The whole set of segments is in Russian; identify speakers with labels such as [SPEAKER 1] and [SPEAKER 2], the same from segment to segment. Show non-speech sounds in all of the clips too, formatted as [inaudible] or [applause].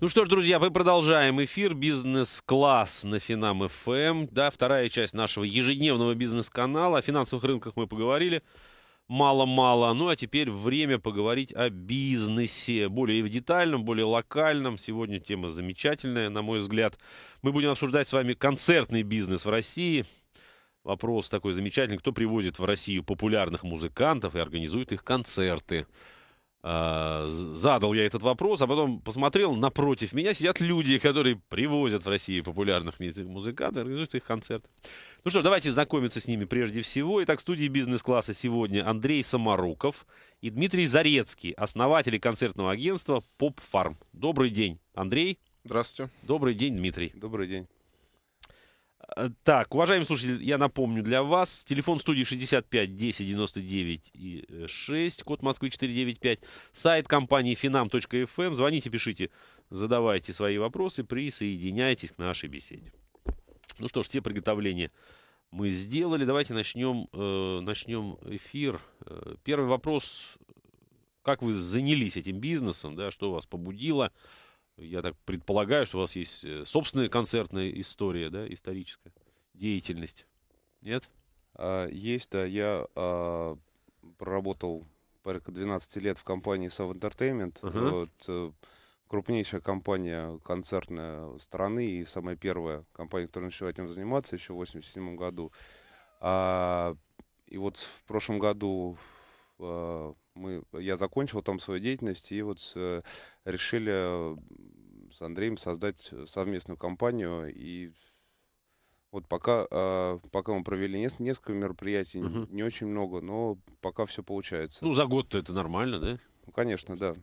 [SPEAKER 1] Ну что ж, друзья, мы продолжаем эфир «Бизнес-класс» на Финам ФМ. Эм. Да, вторая часть нашего ежедневного бизнес-канала. О финансовых рынках мы поговорили мало-мало. Ну а теперь время поговорить о бизнесе. Более в детальном, более локальном. Сегодня тема замечательная, на мой взгляд. Мы будем обсуждать с вами концертный бизнес в России. Вопрос такой замечательный. Кто привозит в Россию популярных музыкантов и организует их концерты? А, задал я этот вопрос, а потом посмотрел, напротив меня сидят люди, которые привозят в России популярных музыкантов, организуют их концерты. Ну что, давайте знакомиться с ними прежде всего. Итак, в студии бизнес-класса сегодня Андрей Самаруков и Дмитрий Зарецкий, основатели концертного агентства «Поп Фарм». Добрый день, Андрей. Здравствуйте. Добрый день, Дмитрий. Добрый день. Э, так, уважаемые слушатели, я напомню для вас. Телефон студии 65 10 99 и 6, код Москвы 495. Сайт компании finam.fm. Эм. Звоните, пишите, задавайте свои вопросы, присоединяйтесь к нашей беседе. Ну что ж, все приготовления мы сделали. Давайте начнем, э, начнем эфир. Э, первый вопрос. Как вы занялись этим бизнесом? Да, что вас побудило? Я так предполагаю, что у вас есть э, собственная концертная история, да, историческая деятельность. Нет? А, есть, да. Я а, проработал
[SPEAKER 2] порядка 12 лет в компании Sav Entertainment. Uh-huh. Вот, э, крупнейшая компания концертная страны и самая первая компания, которая начала этим заниматься еще в 1987 году. А, и вот в прошлом году а, мы, я закончил там свою деятельность и вот с, э, решили э, с Андреем создать э, совместную компанию и вот пока, э, пока мы провели нес- несколько мероприятий, угу. не очень много, но пока все получается.
[SPEAKER 1] Ну, за год-то это нормально, да? Ну, конечно, да.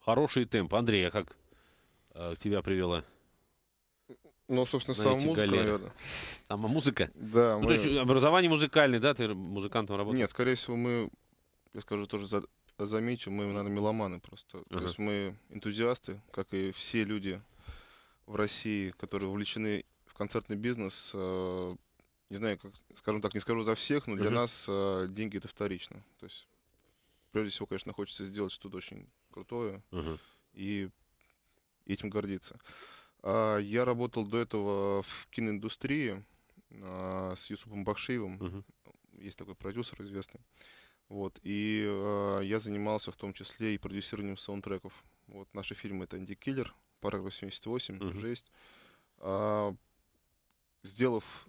[SPEAKER 1] Хороший темп. Андрей, а как э, а, тебя привела?
[SPEAKER 3] Ну, собственно, сама музыка, галеры. наверное.
[SPEAKER 1] Сама музыка? Да. Ну, мы... то есть образование музыкальное, да? Ты музыкантом работаешь? Нет, скорее
[SPEAKER 3] всего, мы я скажу, тоже за, замечу, мы, наверное, меломаны просто. Uh-huh. То есть мы энтузиасты, как и все люди в России, которые увлечены в концертный бизнес. Э, не знаю, как, скажем так, не скажу за всех, но для uh-huh. нас э, деньги это вторично. То есть, прежде всего, конечно, хочется сделать что-то очень крутое uh-huh. и этим гордиться. А, я работал до этого в киноиндустрии а, с Юсупом Бахшиевым. Uh-huh. Есть такой продюсер известный. Вот, и э, я занимался в том числе и продюсированием саундтреков. Вот, наши фильмы это «Инди Киллер», 88", 78», mm-hmm. «Жесть». А, сделав,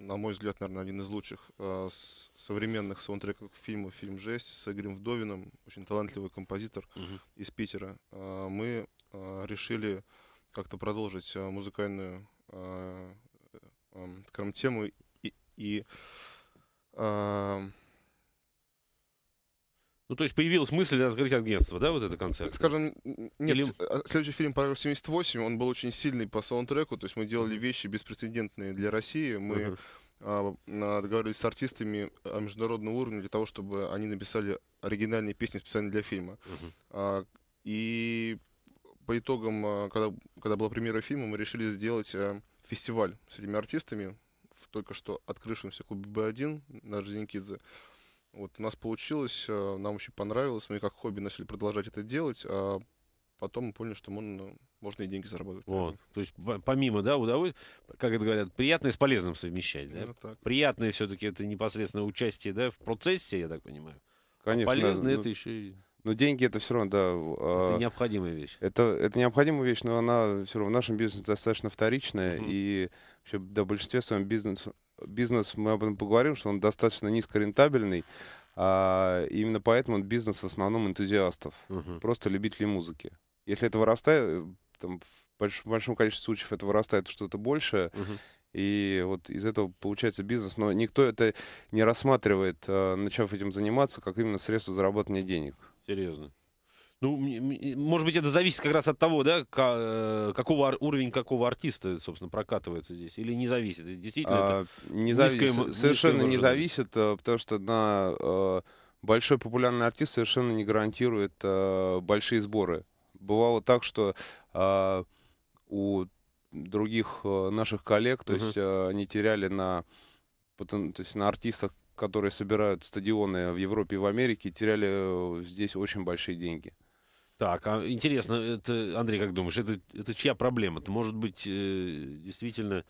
[SPEAKER 3] на мой взгляд, наверное, один из лучших а, с современных саундтреков фильма «Фильм «Жесть» с Игорем Вдовином, очень талантливый композитор mm-hmm. из Питера, а, мы а, решили как-то продолжить а, музыкальную а, э, а, скажем, тему и... и а, ну, то есть появилась мысль открыть агентство, да, вот это концепция? Скажем, нет, Или... Э, следующий фильм «Параграф 78», он был очень сильный по саундтреку, то есть мы делали вещи беспрецедентные для России, мы... Uh-huh а, а, договорились с артистами а, международного уровня для того, чтобы они написали оригинальные песни специально для фильма. Uh-huh. И по итогам, когда, когда была премьера фильма, мы решили сделать фестиваль с этими артистами в только что открывшемся клубе б 1 на Орджоникидзе. Uh-huh. Вот у нас получилось, э, нам очень понравилось, мы как хобби начали продолжать это делать, а потом мы поняли, что можно, можно и деньги зарабатывать. Вот. То есть помимо, да, удовольствия, как это говорят, приятное с
[SPEAKER 1] полезным совмещать, да? Так. Приятное все-таки это непосредственно участие, да, в процессе, я так понимаю. А Конечно. А полезное да, ну, это ну... еще и
[SPEAKER 2] но деньги это все равно, да. А это э, необходимая вещь. Это, это необходимая вещь, но она все равно в нашем бизнесе достаточно вторичная. uh И вообще, да, в большинстве своем бизнес, бизнес, мы об этом поговорим, что он достаточно низкорентабельный. А, именно поэтому он бизнес в основном энтузиастов, угу. просто любителей музыки. Если это вырастает, там, в больш, большом количестве случаев это вырастает что-то большее, угу. и вот из этого получается бизнес. Но никто это не рассматривает, а, начав этим заниматься, как именно средство зарабатывания денег. Серьезно.
[SPEAKER 1] Ну, может быть, это зависит как раз от того, да, э, какого уровень какого артиста, собственно, прокатывается здесь, или не зависит. Действительно, а, это не зависит, низкая, совершенно низкая не зависит,
[SPEAKER 2] э, потому что на э, большой популярный артист совершенно не гарантирует большие сборы. Бывало так, что у других наших коллег, то uh-huh. есть они теряли на, то есть на артистах, которые собирают стадионы в Европе и в
[SPEAKER 1] Америке, теряли здесь очень большие деньги. Так, а интересно, это, Андрей, как думаешь, это, это чья проблема? Это может быть э, действительно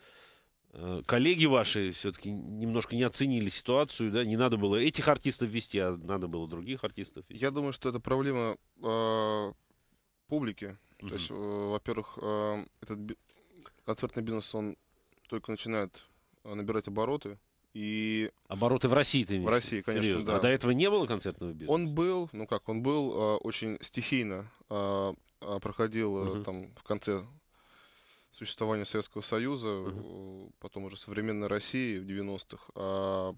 [SPEAKER 1] э, коллеги ваши все-таки немножко не оценили ситуацию, да? Не надо было этих артистов вести, а надо было других артистов
[SPEAKER 3] вести. Я думаю, что это проблема э, публики. uh То есть, э, во-первых, э, этот би- концертный бизнес, он только начинает э, набирать обороты. И...
[SPEAKER 1] Обороты в России ты имеешь? В России, конечно, Серьезно. да. А до этого не
[SPEAKER 3] было концертного бизнеса? Он был, ну как, он был э, очень стихийно. Э, проходил угу. там в конце существования Советского Союза, угу. Uh потом уже современной России в 90-х. А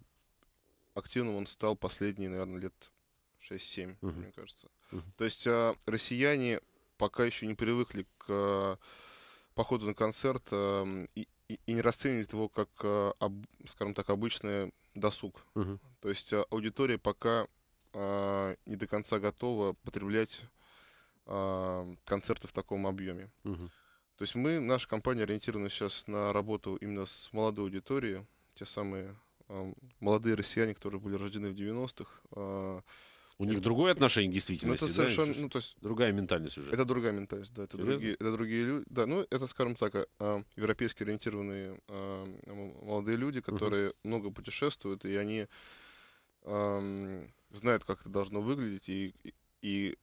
[SPEAKER 3] активным он стал последние, наверное, лет 6-7, угу. мне кажется. Угу. То есть э, россияне пока еще не привыкли к э, походу на концерт э, и и, не расценивать его как, э, скажем так, обычный досуг. Угу. То есть э, аудитория пока э, не до конца готова потреблять концерты в таком объеме. Угу. То есть мы, наша компания ориентирована сейчас на работу именно с молодой аудиторией, те самые э, молодые россияне, которые были рождены в 90-х, э, у них другое отношение к действительности, ну, это совершенно, да? ну, то есть, другая ментальность уже. Это другая ментальность, да. Это другие, это другие люди. Да, ну это, скажем так, э, а, а, европейски ориентированные э, молодые люди, которые uh-huh. много путешествуют, и они э, знают, как это должно выглядеть, и, и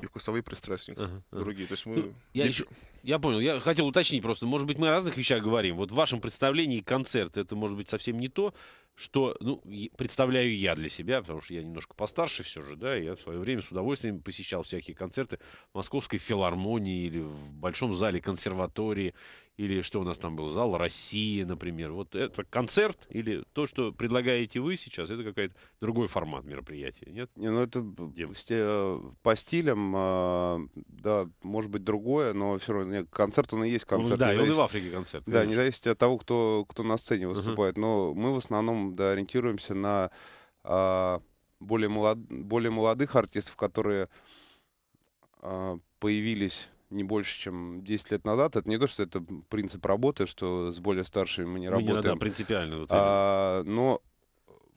[SPEAKER 3] и вкусовые пристрастия ага, ага. другие. То есть мы... Ну, я, еще,
[SPEAKER 1] я понял, я хотел уточнить просто, может быть, мы о разных вещах говорим. Вот в вашем представлении концерт, это может быть совсем не то, что, ну, представляю я для себя, потому что я немножко постарше все же, да, я в свое время с удовольствием посещал всякие концерты в Московской филармонии или в Большом зале консерватории или что у нас там был, зал России, например. Вот это концерт или то, что предлагаете вы сейчас, это какой-то другой формат мероприятия,
[SPEAKER 2] нет? Не, ну это Дим. Э, по стилям, а, да, может быть другое, но все равно нет, концерт, ну, ну, он и есть концерт. Ну, да, зависит, он и в Африке концерт. Да, конечно. не зависит от того, кто, кто на сцене выступает, uh-huh. но мы в основном, да, ориентируемся на а, более, молод, более молодых артистов, которые а, появились не больше, чем 10 лет назад. Это не то, что это принцип работы, что с более старшими мы не мы работаем. Не, да, принципиально. Вот а, но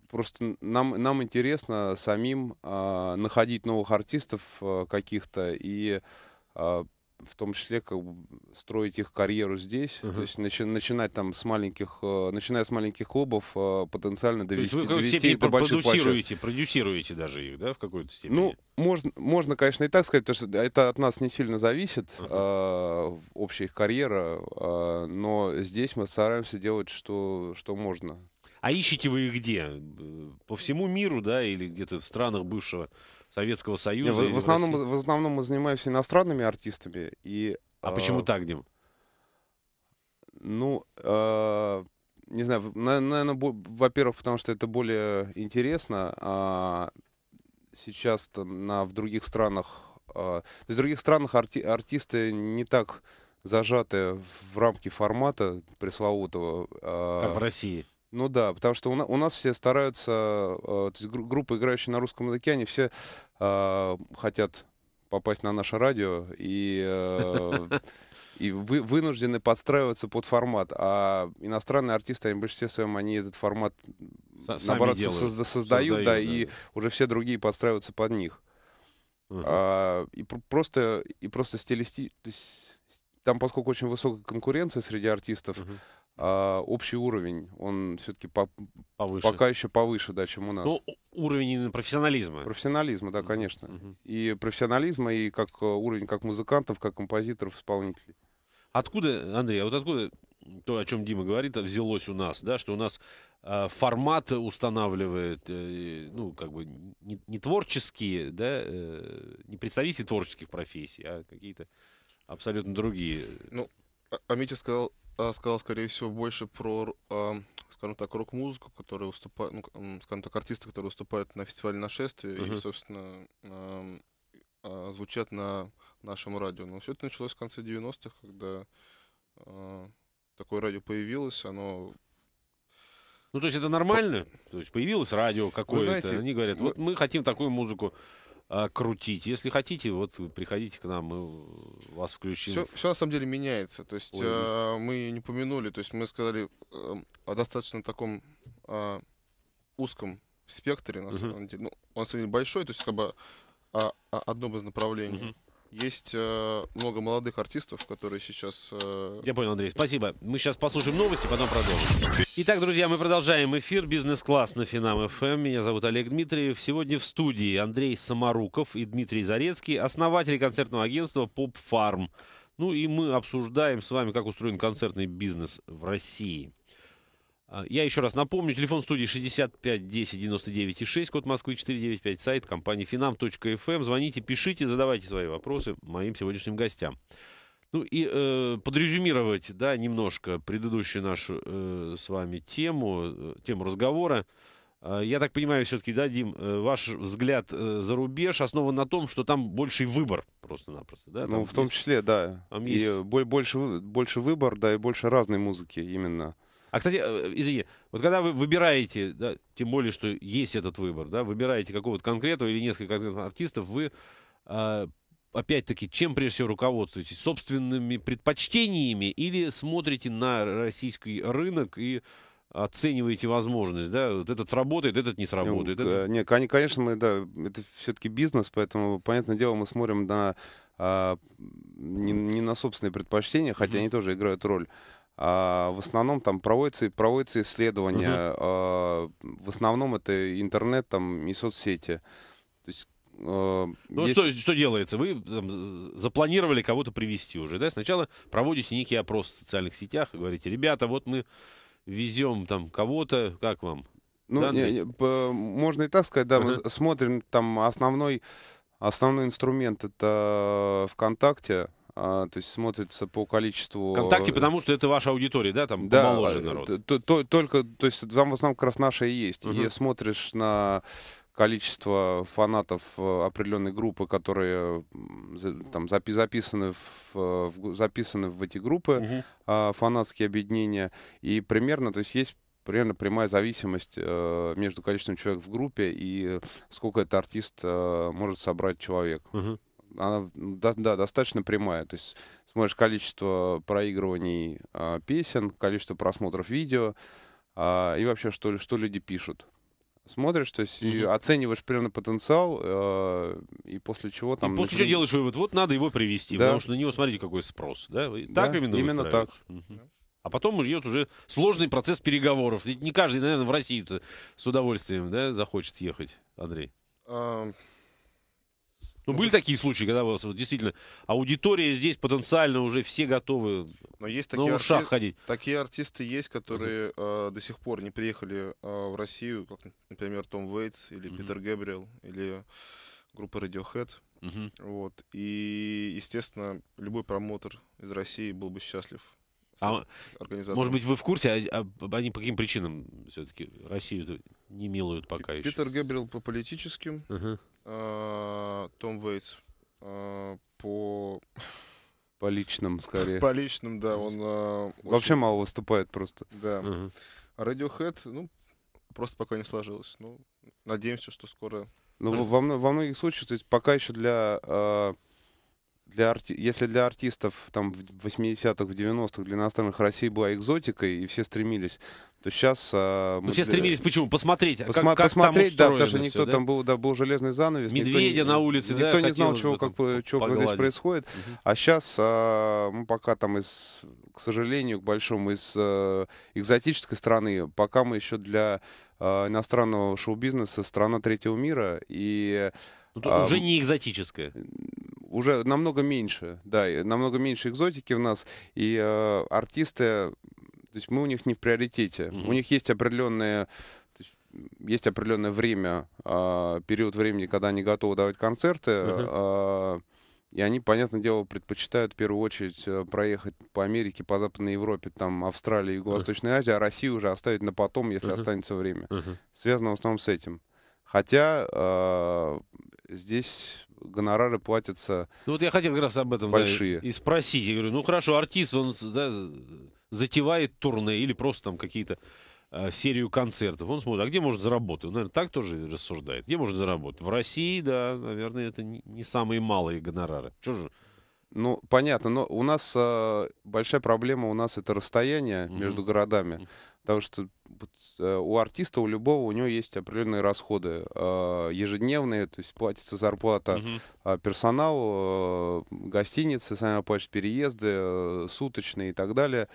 [SPEAKER 2] просто нам, нам интересно самим а, находить новых артистов а, каких-то и а, в том числе как бы, строить их карьеру здесь, uh-huh. то есть начи- начинать там с маленьких, э, начиная с маленьких клубов, э, потенциально довести, то есть вы, довести их до больших продюсируете,
[SPEAKER 1] продюсируете даже их, да, в какой-то степени? Ну,
[SPEAKER 2] можно, можно, конечно, и так сказать, потому что это от нас не сильно зависит, uh-huh. э, общая их карьера, э, но здесь мы стараемся делать,
[SPEAKER 1] что, что можно. А ищете вы их где? Э, по всему миру, да, или где-то в странах бывшего Советского Союза. Не, в, в, основном, в
[SPEAKER 2] основном мы занимаемся иностранными артистами. И, а э, почему так, Дим? Ну, э, не знаю, наверное, во-первых, потому что это более интересно. А сейчас на, в других странах... Э, в других странах арти, артисты не так зажаты в рамки формата пресловутого. Э, как в России. Ну да, потому что у, на, у нас все стараются, э, то есть группы, играющие на русском языке, они все э, хотят попасть на наше радио и, э, [laughs] и вы, вынуждены подстраиваться под формат. А иностранные артисты, они в большинстве своем, они этот формат, С- наоборот, делают, созда- создают, создают, да, да, и уже все другие подстраиваются под них. uh А, и просто, и просто стилисти... То есть, там, поскольку очень высокая конкуренция среди артистов, uh а, общий уровень, он все-таки по повыше. пока еще повыше, да, чем у нас. Ну,
[SPEAKER 1] уровень профессионализма.
[SPEAKER 2] Профессионализма, да, конечно. Uh -huh. И профессионализма, и как э, уровень как музыкантов, как
[SPEAKER 1] композиторов, исполнителей. Откуда, Андрей, а вот откуда то, о чем Дима говорит, взялось у нас, да, что у нас э, формат устанавливает, э, ну, как бы не, не творческие, да, не представители творческих профессий, а какие-то
[SPEAKER 3] абсолютно другие. Ну, а, Амича сказал а, сказал, скорее всего, больше про, а, скажем так, рок-музыку, которая выступает, ну, скажем так, артисты, которые выступают на фестивале нашествия uh-huh. и, собственно, а, звучат на нашем радио. Но все это началось в конце 90-х, когда такое радио появилось, оно
[SPEAKER 1] ну, то есть это нормально? То есть появилось радио какое-то, знаете, они
[SPEAKER 3] говорят, вот мы... мы хотим
[SPEAKER 1] такую музыку. А, крутить. Если хотите, вот приходите к нам, мы вас включим. Все,
[SPEAKER 3] все на самом деле меняется. То есть э, мы не помянули, то есть мы сказали э, о достаточно таком э, узком спектре, на uh-huh. деле. Ну, он, на самом деле, большой, то есть как бы а, а, одном из направлений. Uh-huh. Есть э, много молодых артистов, которые сейчас... Э... Я понял, Андрей, спасибо. Мы сейчас послушаем новости, потом продолжим.
[SPEAKER 1] Итак, друзья, мы продолжаем эфир «Бизнес-класс» на Финам ФМ. Меня зовут Олег Дмитриев. Сегодня в студии Андрей Самаруков и Дмитрий Зарецкий, основатели концертного агентства «Поп Фарм». Ну и мы обсуждаем с вами, как устроен концертный бизнес в России. А, я еще раз напомню, телефон студии 65 10 99 и 6, код Москвы 495, сайт компании finam.fm. Эм. Звоните, пишите, задавайте свои вопросы моим сегодняшним гостям. Ну и э, подрезюмировать, да, немножко предыдущую нашу э, с вами тему, э, тему разговора. Э, я так понимаю, все-таки, да, Дим, э, ваш взгляд э, за рубеж основан на том, что там больший выбор просто-напросто, да? Ну, там ну, в том
[SPEAKER 2] числе, да. Там есть... И больше, больше выбор, да, и больше разной музыки именно.
[SPEAKER 1] А, кстати, э, извини, вот когда вы выбираете, да, тем более, что есть этот выбор, да, выбираете какого-то конкретного или несколько конкретных артистов, вы э, опять-таки, чем прежде всего руководствуетесь? Собственными предпочтениями или смотрите на российский рынок и оцениваете возможность, да, вот этот сработает, этот не сработает. Ну, этот... Э,
[SPEAKER 2] Нет, конечно, мы, да, это все-таки бизнес, поэтому, понятное дело, мы смотрим на а, не, не на собственные предпочтения, хотя mm-hmm. они тоже играют роль. А, в основном там проводятся, проводятся исследования. Uh-huh. в основном это интернет там, и соцсети. То есть а, ну есть... что,
[SPEAKER 1] что делается? Вы там, запланировали кого-то привести уже, да? Сначала проводите некий опрос в социальных сетях и говорите, ребята, вот мы везем там кого-то, как вам? Ну, Данные? не,
[SPEAKER 2] не, можно и так сказать, да, uh-huh. мы смотрим там основной, основной инструмент это ВКонтакте, а, то есть смотрится по количеству... Вконтакте, э,
[SPEAKER 1] потому что это ваша аудитория, да, там да, моложе э, народ?
[SPEAKER 2] То, только, то есть там в основном как раз наша и есть. Угу. И смотришь на количество фанатов э, определенной группы, которые там запи записаны в, в записаны в эти группы угу. фанатские объединения и примерно, то есть есть примерно прямая зависимость э, между количеством человек в группе и сколько этот артист э, может собрать человек. Угу она да, да, достаточно прямая. То есть смотришь количество проигрываний э, песен, количество просмотров видео э, и вообще, что, что люди пишут. Смотришь, то есть mm-hmm. оцениваешь примерно потенциал, э, и после чего там... И после начи... чего
[SPEAKER 1] делаешь вывод, вот надо его привести, да. потому что на него, смотрите, какой спрос. Да? так да, именно Именно так. Mm-hmm. А потом идет уже сложный процесс переговоров. Ведь не каждый, наверное, в Россию с удовольствием да, захочет ехать, Андрей. Um... Ну, были такие случаи, когда у вас действительно аудитория здесь потенциально уже все готовы Но есть такие на ушах арти... ходить.
[SPEAKER 3] Такие артисты есть, которые uh-huh. э, до сих пор не приехали э, в Россию, как, например, Том Уэйтс или uh-huh. Питер Гэбриэл или группа Radiohead. Uh-huh. Вот. И, естественно, любой промотор из России был бы счастлив а, может быть,
[SPEAKER 1] вы в курсе, а, а, они по каким причинам все-таки Россию не милуют пока Питер еще? Питер
[SPEAKER 3] Гэбриэл по политическим, uh-huh. Э, Том Вейтс э, по... [laughs] По личным, скорее. По личным, да. Он э, Вообще мало
[SPEAKER 2] выступает просто. Да. Угу.
[SPEAKER 3] Radiohead, ну, просто пока не сложилось. Ну, надеемся, что скоро... Ну,
[SPEAKER 2] во, во многих случаях, то есть пока еще для... для арти... Если для артистов там, в 80-х, в 90-х, для иностранных России была экзотикой, и все стремились то сейчас... Э, а, ну, мы... все стремились,
[SPEAKER 1] почему? Посмотреть, а Посма- как, посмотреть, там да, потому никто да? там
[SPEAKER 2] был, да, был железный занавес. Медведя никто, на улице, Никто да, не знал, чего, как, чего погладить. здесь происходит. Угу. А сейчас э, а, мы пока там из, к сожалению, к большому, из э, экзотической страны, пока мы еще для э, иностранного шоу-бизнеса страна третьего мира, и... Ну, а, уже не экзотическая. Уже намного меньше, да, намного меньше экзотики в нас. И э, артисты то есть мы у них не в приоритете. Mm-hmm. У них есть определенные есть определенное время, э, период времени, когда они готовы давать концерты, uh-huh. э, и они, понятное дело, предпочитают в первую очередь э, проехать по Америке, по Западной Европе, там, Австралии, Юго-Восточной Азии, а Россию уже оставить на потом, если uh-huh. останется время. Uh-huh. Связано в основном с этим. Хотя э, здесь гонорары платятся
[SPEAKER 1] Ну вот я хотел как раз об этом большие. Да, и спросить. Я говорю, ну хорошо, артист, он да, затевает турне или просто там какие-то э, серию концертов. Он смотрит, а где может заработать? Он, наверное, так тоже рассуждает. Где может заработать? В России, да, наверное, это не, не самые малые гонорары. Что же? Ну, понятно,
[SPEAKER 2] но у нас э, большая проблема у нас это расстояние угу. между городами. Потому что э, у артиста, у любого, у него есть определенные расходы э, ежедневные, то есть платится зарплата угу. персоналу, э, гостиницы, сами оплачивают переезды, э, суточные и так далее.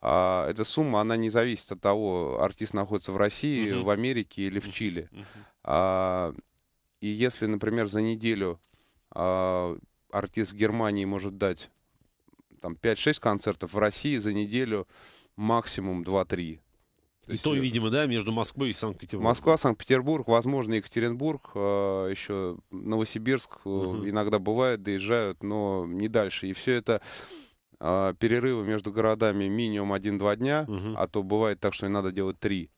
[SPEAKER 2] А эта сумма, она не зависит от того, артист находится в России, угу. в Америке или в Чили. Угу. А, и если, например, за неделю а, артист в Германии может дать там 5-6 концертов, в России за неделю максимум 2-3.
[SPEAKER 1] То, есть, и то, э, видимо, да, между Москвой и Санкт-Петербургом.
[SPEAKER 2] Москва, Санкт-Петербург, возможно, Екатеринбург, э, еще Новосибирск угу. иногда бывает, доезжают, но не дальше. И все это перерывы между городами минимум 1-2 дня, угу. а то бывает так, что и надо делать 3.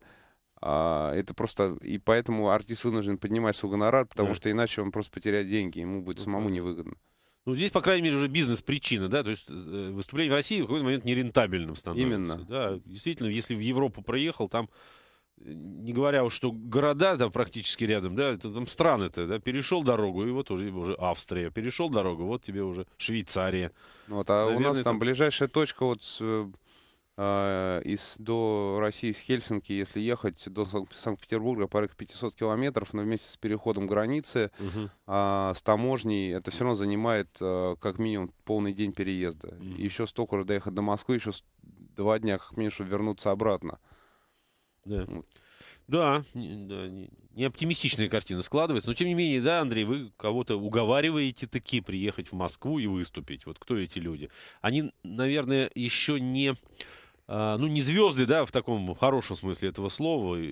[SPEAKER 2] А, это просто и поэтому артист вынужден поднимать свой гонорар, потому да. что
[SPEAKER 1] иначе он просто потеряет деньги, ему будет ну самому невыгодно. Ну, здесь, по крайней мере, уже бизнес-причина, да, то есть э, выступление в России в какой-то момент нерентабельным становится. Именно. Да, действительно, если в Европу проехал, там, э, не говоря уж, что города там практически рядом, да, там страны-то, да, перешел дорогу, и вот уже, уже Австрия, перешел дорогу, вот тебе уже Швейцария. Ну вот, а Наверное, у нас там это... ближайшая точка вот э, а, из, до России, из
[SPEAKER 2] Хельсинки, если ехать до Санкт-Петербурга, порядка 500 километров, но вместе с переходом границы, угу. а, с таможней, это все равно занимает а, как минимум полный день переезда. Угу. Еще столько же доехать до Москвы, еще два дня как минимум, чтобы вернуться обратно.
[SPEAKER 1] Да. Да, не, да, не оптимистичная картина складывается. Но тем не менее, да, Андрей, вы кого-то уговариваете таки приехать в Москву и выступить. Вот кто эти люди? Они, наверное, еще не а, ну, не звезды, да, в таком хорошем смысле этого слова. И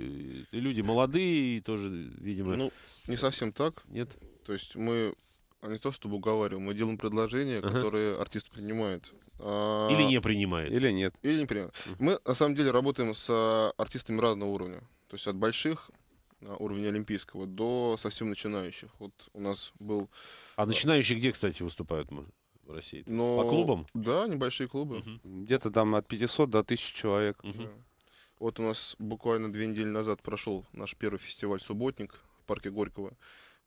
[SPEAKER 1] люди молодые и тоже, видимо... Ну,
[SPEAKER 3] не совсем так. Нет? То есть мы а не то чтобы уговариваем, мы делаем предложения, ага. которые артист принимает. А, Или не принимает. Или нет. Или не принимает. Мы, на самом деле, работаем с артистами разного уровня. То есть от больших уровня олимпийского до совсем начинающих. Вот у нас был... А начинающие где, кстати, выступают? в России? Но... По клубам? Да, небольшие клубы. Угу. Где-то там от 500 до 1000 человек. Угу. Да. Вот у нас буквально две недели назад прошел наш первый фестиваль «Субботник» в парке Горького.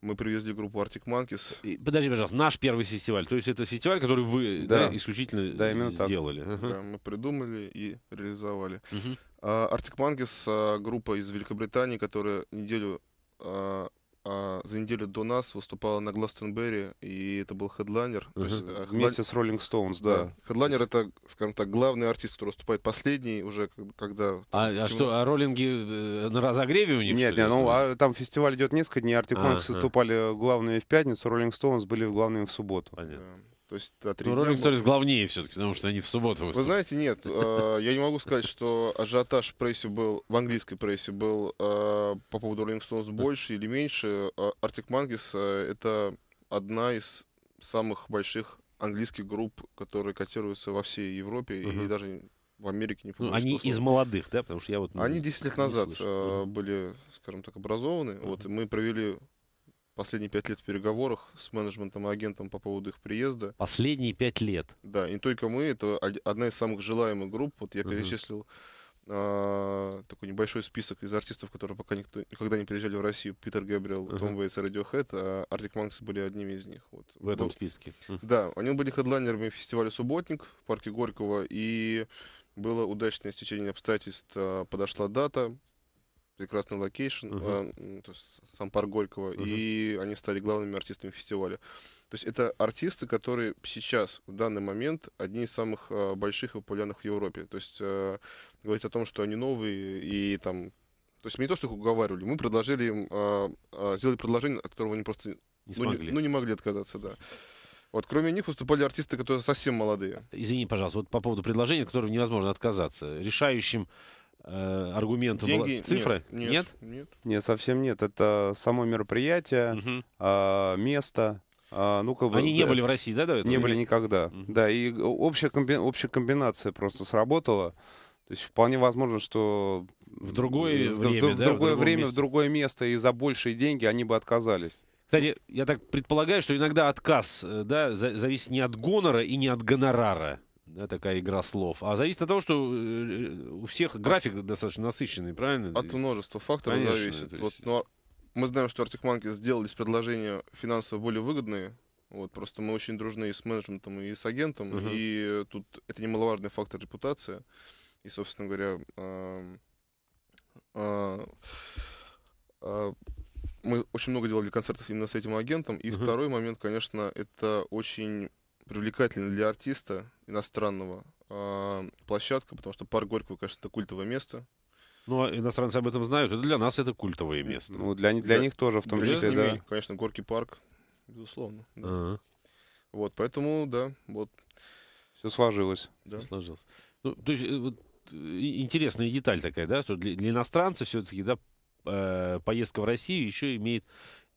[SPEAKER 3] Мы привезли группу Arctic Monkeys.
[SPEAKER 1] Подожди, пожалуйста, наш первый фестиваль. То есть это фестиваль, который вы да. Да, исключительно да, именно сделали. Так. Да,
[SPEAKER 3] мы придумали и реализовали. Угу. Uh, Arctic Monkeys uh, — а, группа из Великобритании, которая неделю uh, а, за неделю до нас выступала на Гластенберри, и это был хедлайнер. Uh-huh. Есть, а, Вместе с Rolling Stones, да. Хедлайнер — это, скажем так, главный артист, который выступает последний уже, когда... а, почему... а что,
[SPEAKER 2] а роллинги э, на разогреве у них? Нет, нет, ну а там фестиваль идет несколько дней, Arctic выступали главные в пятницу, Rolling Stones были главными в субботу. Понятно. То есть за э, три Но ну, Роллинг Сторис главнее
[SPEAKER 1] все-таки, потому что они в субботу выступили. Вы знаете,
[SPEAKER 3] нет, э, я не могу сказать, что ажиотаж в прессе был, в английской прессе был э, по поводу Роллинг Стоунс больше или меньше. Артик э, Мангис э, это одна из самых больших английских групп, которые котируются во всей Европе uh-huh. и даже в Америке не ну, помню. Ну, они из молодых, да? Потому что я вот... Они 10 лет назад слышу. Э, были, скажем так, образованы. Uh-huh. Вот, мы провели последние пять лет в переговорах с менеджментом и агентом по поводу их приезда. Последние пять лет? Да, не только мы, это одна из самых желаемых групп. Вот я перечислил а, такой небольшой список из артистов, которые пока никто, никогда не приезжали в Россию. Питер Гэбриэл, Том Вейтс и Radiohead, а Arctic были одними из них. Вот. В этом Был. списке? Да, они были хедлайнерами фестиваля «Субботник» в парке Горького, и было удачное стечение обстоятельств, а, подошла дата, прекрасный локейшн, uh-huh. э, то есть сам парк Горького, uh-huh. и они стали главными артистами фестиваля. То есть это артисты, которые сейчас, в данный момент, одни из самых э, больших и популярных в Европе. То есть э, говорить о том, что они новые и там... То есть мы не то, что их уговаривали, мы предложили им, э, сделали предложение, от которого они просто не ну, не, ну, не могли отказаться, да. Вот, кроме них выступали артисты, которые совсем молодые.
[SPEAKER 1] Извини, пожалуйста, вот по поводу предложения, от которого невозможно отказаться. Решающим Э, аргументов Деньги? Цифры? Нет, нет. Нет? Нет. Нет, совсем нет. Это само мероприятие, угу.
[SPEAKER 2] э, место. А, ну, как бы, Они не да, были в России, да, до этого? Не были никогда. Угу. Да, и общая, комби... общая комбинация просто сработала. То есть вполне возможно, что
[SPEAKER 1] в другое в, время, в, да, в другое в время, в
[SPEAKER 2] другое место и за большие деньги они бы отказались.
[SPEAKER 1] Кстати, я так предполагаю, что иногда отказ э, да, зависит не от гонора и не от гонорара да, такая игра слов. А зависит от того, что э, у всех график достаточно насыщенный, правильно? От множества факторов Конечно, зависит. Есть... Вот,
[SPEAKER 3] ну, но а мы знаем, что Arctic Monkeys сделали предложения финансово более выгодные. Вот, просто мы очень дружны и с менеджментом, и с агентом. Uh-huh. И тут это немаловажный фактор репутация. И, собственно говоря, а, а, мы очень много делали концертов именно с этим агентом. И uh-huh. второй момент, конечно, это очень привлекательная для артиста иностранного э, площадка, потому что парк Горького, конечно, это культовое место.
[SPEAKER 1] Ну, а иностранцы об этом знают, и для нас это культовое место. Ну, для, для, для них тоже в том для числе, да. Имею.
[SPEAKER 3] Конечно, Горький парк, безусловно. Да. А -а -а. Вот, поэтому, да, вот.
[SPEAKER 1] Все сложилось. Да. Все сложилось. Ну, то есть, э, вот, интересная деталь такая, да, что для, для иностранцев все-таки, да, э, поездка в Россию еще имеет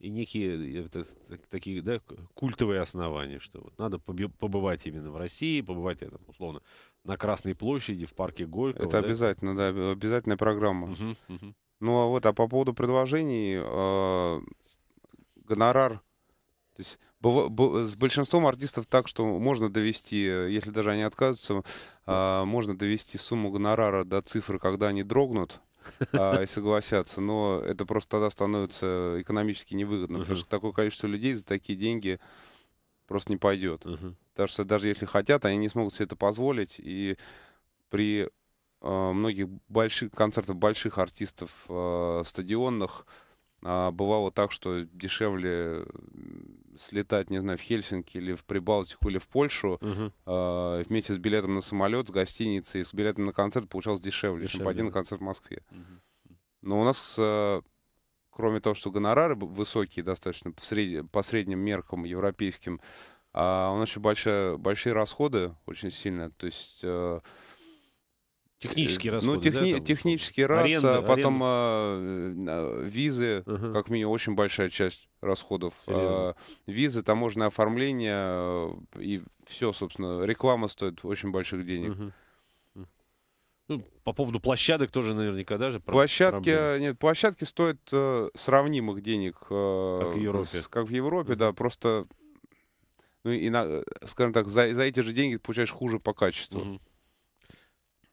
[SPEAKER 1] и некие это, такие да, культовые основания, что вот надо побывать именно в России, побывать там, условно на Красной площади, в парке Горького. Это да? обязательно, да, обязательная программа. Угу, угу. Ну а вот,
[SPEAKER 2] а по поводу предложений,
[SPEAKER 1] э,
[SPEAKER 2] гонорар, то есть с большинством артистов так, что можно довести, если даже они отказываются, э, можно довести сумму гонорара до цифры, когда они дрогнут. А, и согласятся, но это просто тогда становится экономически невыгодно, потому что такое количество людей за такие деньги просто не пойдет. Потому что даже если хотят, они не смогут себе это позволить, и при а, многих больших концертах больших артистов а, стадионных а бывало так, что дешевле слетать, не знаю, в Хельсинки или в Прибалтику или в Польшу угу. э, вместе с билетом на самолет, с гостиницей и с билетом на концерт получалось дешевле, дешевле. чем пойти на концерт в Москве. Угу. Но у нас, э, кроме того, что гонорары высокие достаточно по, сред... по средним меркам европейским, а у нас еще большая, большие расходы очень сильно. То есть... Э, Технические э, ну, расходы. Ну, техни, да, там, технический раз, аренда, а потом аренда. А, э, визы, угу. как минимум, очень большая часть расходов. А, визы, таможенное оформление э, и все, собственно. Реклама стоит очень больших денег. Угу.
[SPEAKER 1] Ну, по поводу площадок тоже наверняка даже. Площадки, проблемы.
[SPEAKER 2] нет, площадки стоят э, сравнимых денег. Э, как в Европе. С, как в Европе, mm-hmm. да, просто, ну, и на, скажем так, за, за эти же деньги получаешь хуже по качеству. Mm-hmm.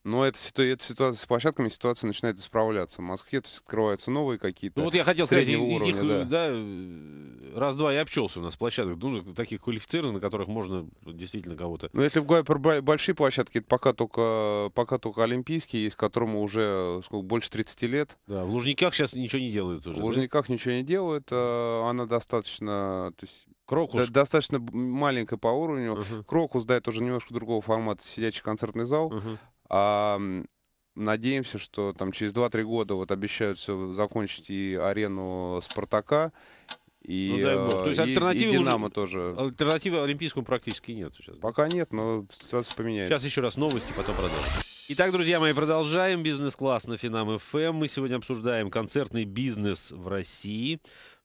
[SPEAKER 2] Но это эта, это ситуация с площадками, ситуация начинает исправляться. В Москве открываются новые какие-то. Ну вот я хотел сказать, уровня, их, да.
[SPEAKER 1] да, э, раз-два я обчелся у нас площадок. Ну, таких квалифицированных, на которых можно действительно кого-то. Ну, если говорить
[SPEAKER 2] про большие площадки, это пока только, пока только олимпийские есть, которому уже сколько, больше
[SPEAKER 1] 30 лет. Да, в Лужниках сейчас ничего не делают уже. В да? Лужниках
[SPEAKER 2] ничего не делают. Э, она достаточно... То есть, Крокус. Да, достаточно маленькая по уровню. Uh-huh. Крокус, да, это уже немножко другого формата, сидячий концертный зал. Uh-huh. Надеемся, что там через 2-3 года вот обещают все закончить и арену Спартака, и, ну, То есть э, и, альтернативы и Динамо уже, тоже.
[SPEAKER 1] Альтернативы Олимпийскому практически нет сейчас. Пока нет, но ситуация поменяется. Сейчас еще раз новости, потом продолжим. Итак, друзья мои, продолжаем бизнес-класс на Финам ФМ. Эм. Мы сегодня обсуждаем концертный бизнес в России.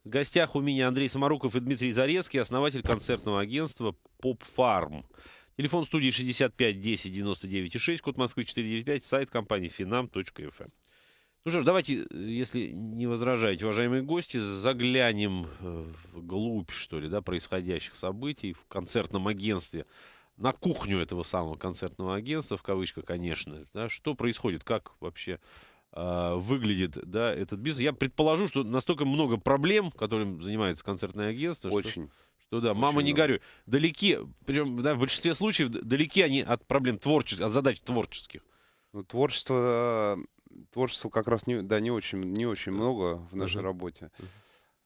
[SPEAKER 1] В гостях у меня Андрей Самаруков и Дмитрий Зарецкий, основатель концертного агентства Поп Фарм. Телефон студии 65 10 99 6, код Москвы 495, сайт компании finam.fm. Эм. Ну что ж, давайте, э, если не возражаете, уважаемые гости, заглянем э, в глубь, что ли, да, происходящих событий в концертном агентстве, на кухню этого самого концертного агентства, в кавычках, конечно, да, что происходит, как вообще э, выглядит, да, этот бизнес. Я предположу, что настолько много проблем, которым занимается концертное агентство. Очень. Что, что да, мама не горюй. Далеки, причем да, в большинстве случаев далеки они от проблем творческих, от задач творческих. Ну, творчество, э, творчества как
[SPEAKER 2] раз не, да, не очень, не очень много в нашей uh-huh. работе. Uh-huh.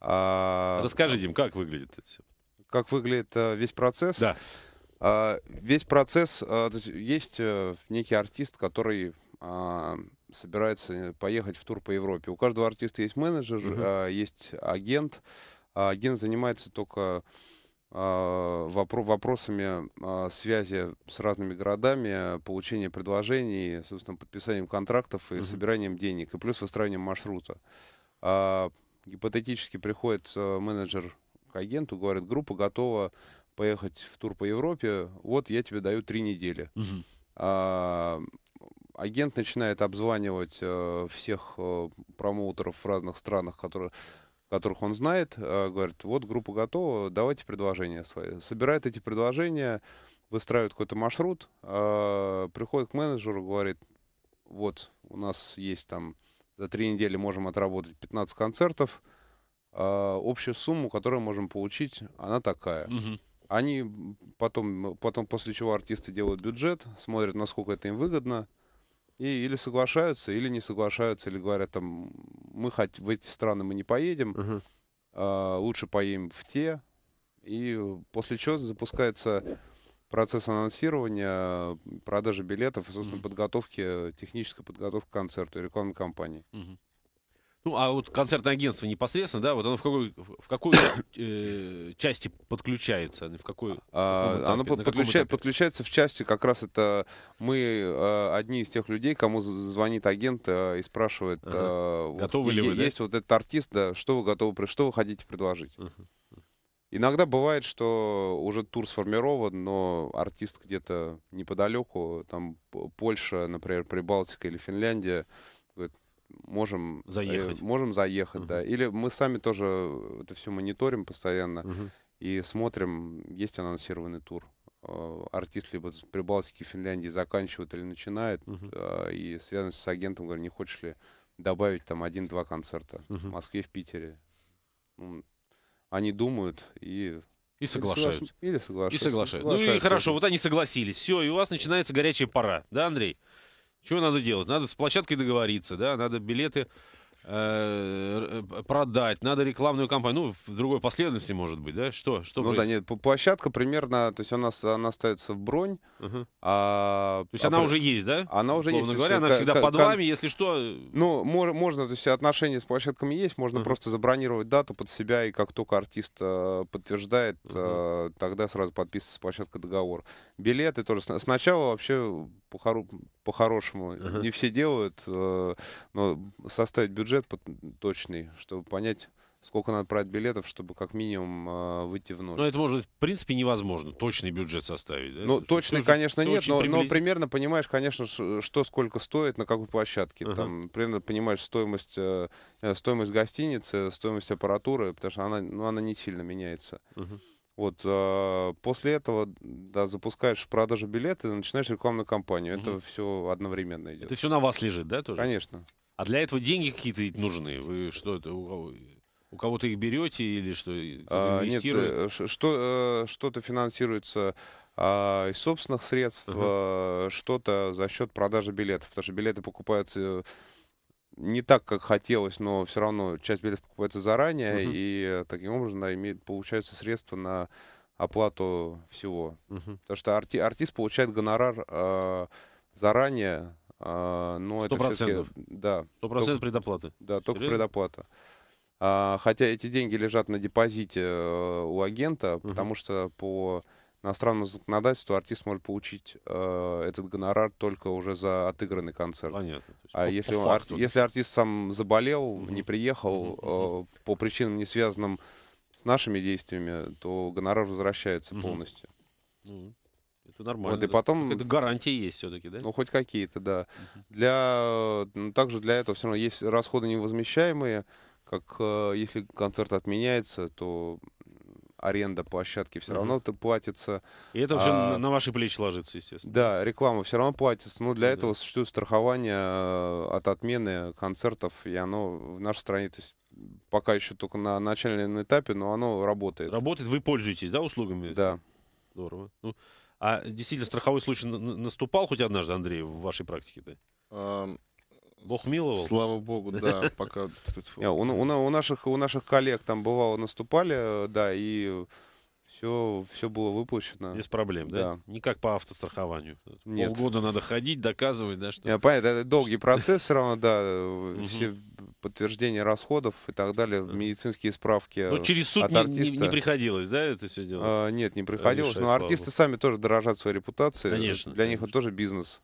[SPEAKER 2] А, Расскажи, Дим, как
[SPEAKER 1] выглядит это все?
[SPEAKER 2] Как выглядит а, весь процесс? Да. А, весь процесс, а, то есть, есть а, некий артист, который а, собирается поехать в тур по Европе. У каждого артиста есть менеджер, uh-huh. а, есть агент. А Ген занимается только а, вопро- вопросами а, связи с разными городами, получения предложений, собственно, подписанием контрактов и собиранием денег, и плюс выстраиванием маршрута. А, гипотетически приходит э, менеджер к агенту, говорит, группа готова поехать в тур по Европе, вот я тебе даю три недели. А, агент начинает обзванивать э, всех э, промоутеров в разных странах, которые которых он знает, а, говорит, вот группа готова, давайте предложения свои. Собирает эти предложения, выстраивает какой-то маршрут, а, приходит к менеджеру, говорит, вот у нас есть там за три недели можем отработать 15 концертов, а, общую сумму, которую можем получить, она такая. Они потом, потом, после чего артисты делают бюджет, смотрят, насколько это им выгодно, и или соглашаются, или не соглашаются, или говорят там, мы хоть в эти страны мы не поедем, угу. а, лучше поедем в те. И после чего запускается процесс анонсирования, продажи билетов и, собственно, угу. подготовки, технической подготовки к концерту рекламной кампании.
[SPEAKER 1] Угу. Ну, а вот концертное агентство непосредственно, да, вот оно в какой, в какой [coughs] э, части подключается? А в какой, а, в оно под, подключает,
[SPEAKER 2] подключается в части, как раз это мы э, одни из тех людей, кому звонит агент э, и спрашивает, ага. э, вот, готовы ли вы, да? есть вот этот артист, да, что вы готовы, что вы хотите предложить? Ага. Иногда бывает, что уже тур сформирован, но артист где-то неподалеку, там Польша, например, Прибалтика или Финляндия, говорит, Э, можем заехать, э, можем заехать, uh-huh. да. Или мы сами тоже это все мониторим постоянно uh-huh. и смотрим, есть анонсированный тур. Э, артист либо в Прибалтике, Финляндии заканчивает или начинает, uh-huh. и связываемся с агентом, говорю, не хочешь ли добавить там один-два концерта uh-huh. в Москве, в Питере. Ну, они думают
[SPEAKER 1] и и соглашаются. Или соглашаются. И соглашаются. Ну и хорошо, вот они согласились. Все, и у вас начинается горячая пора. Да, Андрей? Чего надо делать? Надо с площадкой договориться, да, надо билеты э, продать, надо рекламную кампанию, ну, в другой последовательности, может быть, да? Что? что ну, происходит?
[SPEAKER 2] да, нет, площадка примерно, то есть она, она ставится в бронь.
[SPEAKER 1] Угу. А, то есть а, она уже есть, да? Она уже есть. говоря, она всегда под вами, если что... Э,
[SPEAKER 2] ну, мож, можно, то есть отношения с площадками есть, можно угу. просто забронировать дату под себя, и как только артист э, подтверждает, угу. э, тогда сразу подписывается площадка договор. Билеты тоже. Сначала вообще по-хорошему ага. не все делают, э, но составить бюджет точный, чтобы понять, сколько надо продать билетов, чтобы как минимум
[SPEAKER 1] э, выйти в ноль. Но ну, это может, в принципе, невозможно, точный бюджет составить. Да? Ну, точный, конечно, нет, но, но
[SPEAKER 2] примерно понимаешь, конечно, что сколько стоит, на какой площадке. Ага. Там примерно понимаешь стоимость, э, стоимость гостиницы, стоимость аппаратуры, потому что она, ну, она не сильно меняется. Ага. Вот э, после этого да, запускаешь продажу билета и начинаешь рекламную кампанию. Угу. Это все одновременно идет. Это все
[SPEAKER 1] на вас лежит, да, тоже? Конечно. А для этого деньги какие-то нужны? Вы что это у кого? У кого-то их берете или что? А, нет, э,
[SPEAKER 2] что, э, что-то финансируется а, из собственных средств, uh-huh. что-то за счет продажи билетов, потому что билеты покупаются э, не так, как хотелось, но все равно часть билетов покупается заранее, Uh -huh. и таким образом да, имеет, получаются средства на оплату всего. Uh -huh. Потому что арти, артист получает гонорар э, заранее, э, но 100%. это все таки Да. 100% только, предоплаты? Да, Серьезно? только предоплата. А, хотя эти деньги лежат на депозите э, у агента, Uh -huh. потому что по иностранному законодательству артист может получить э, этот гонорар только уже за отыгранный концерт. Понятно. Есть, а по, если, по он, ар, если артист сам заболел, угу. не приехал, угу. uh э, по причинам, не связанным с нашими действиями, то гонорар возвращается угу. полностью.
[SPEAKER 1] Угу. Это нормально. Вот, и потом... Это гарантии есть все-таки, да?
[SPEAKER 2] Ну, хоть какие-то, да. Угу. Для... Ну, также для этого все равно есть расходы невозмещаемые, как э, если концерт отменяется, то аренда площадки все равно uh платится. И это уже а, на
[SPEAKER 1] ваши плечи ложится, естественно.
[SPEAKER 2] Да, реклама все равно платится. Но ну, для uh-huh. этого существует страхование э, от отмены концертов, и оно в нашей стране, то есть пока еще только на начальном этапе, но оно работает.
[SPEAKER 1] Работает, вы пользуетесь, да, услугами? Да. Здорово. Ну, а действительно страховой случай наступал хоть однажды, Андрей, в вашей практике-то? Um... Бог миловал. Слава богу, [laughs] да, пока...
[SPEAKER 2] У наших у наших коллег там бывало наступали, э, да,
[SPEAKER 1] и все, все было выпущено. Без проблем, да? Не как по автострахованию. Полгода надо ходить, доказывать, да, что...
[SPEAKER 2] Я понятно, это долгий [laughs] процесс все равно, да. Все подтверждения расходов и так далее, э. медицинские справки Ну, через суд не,
[SPEAKER 1] приходилось, да, это все дело? А, нет, не приходилось. но артисты сами тоже дорожат своей репутацией. Конечно. Для них это тоже бизнес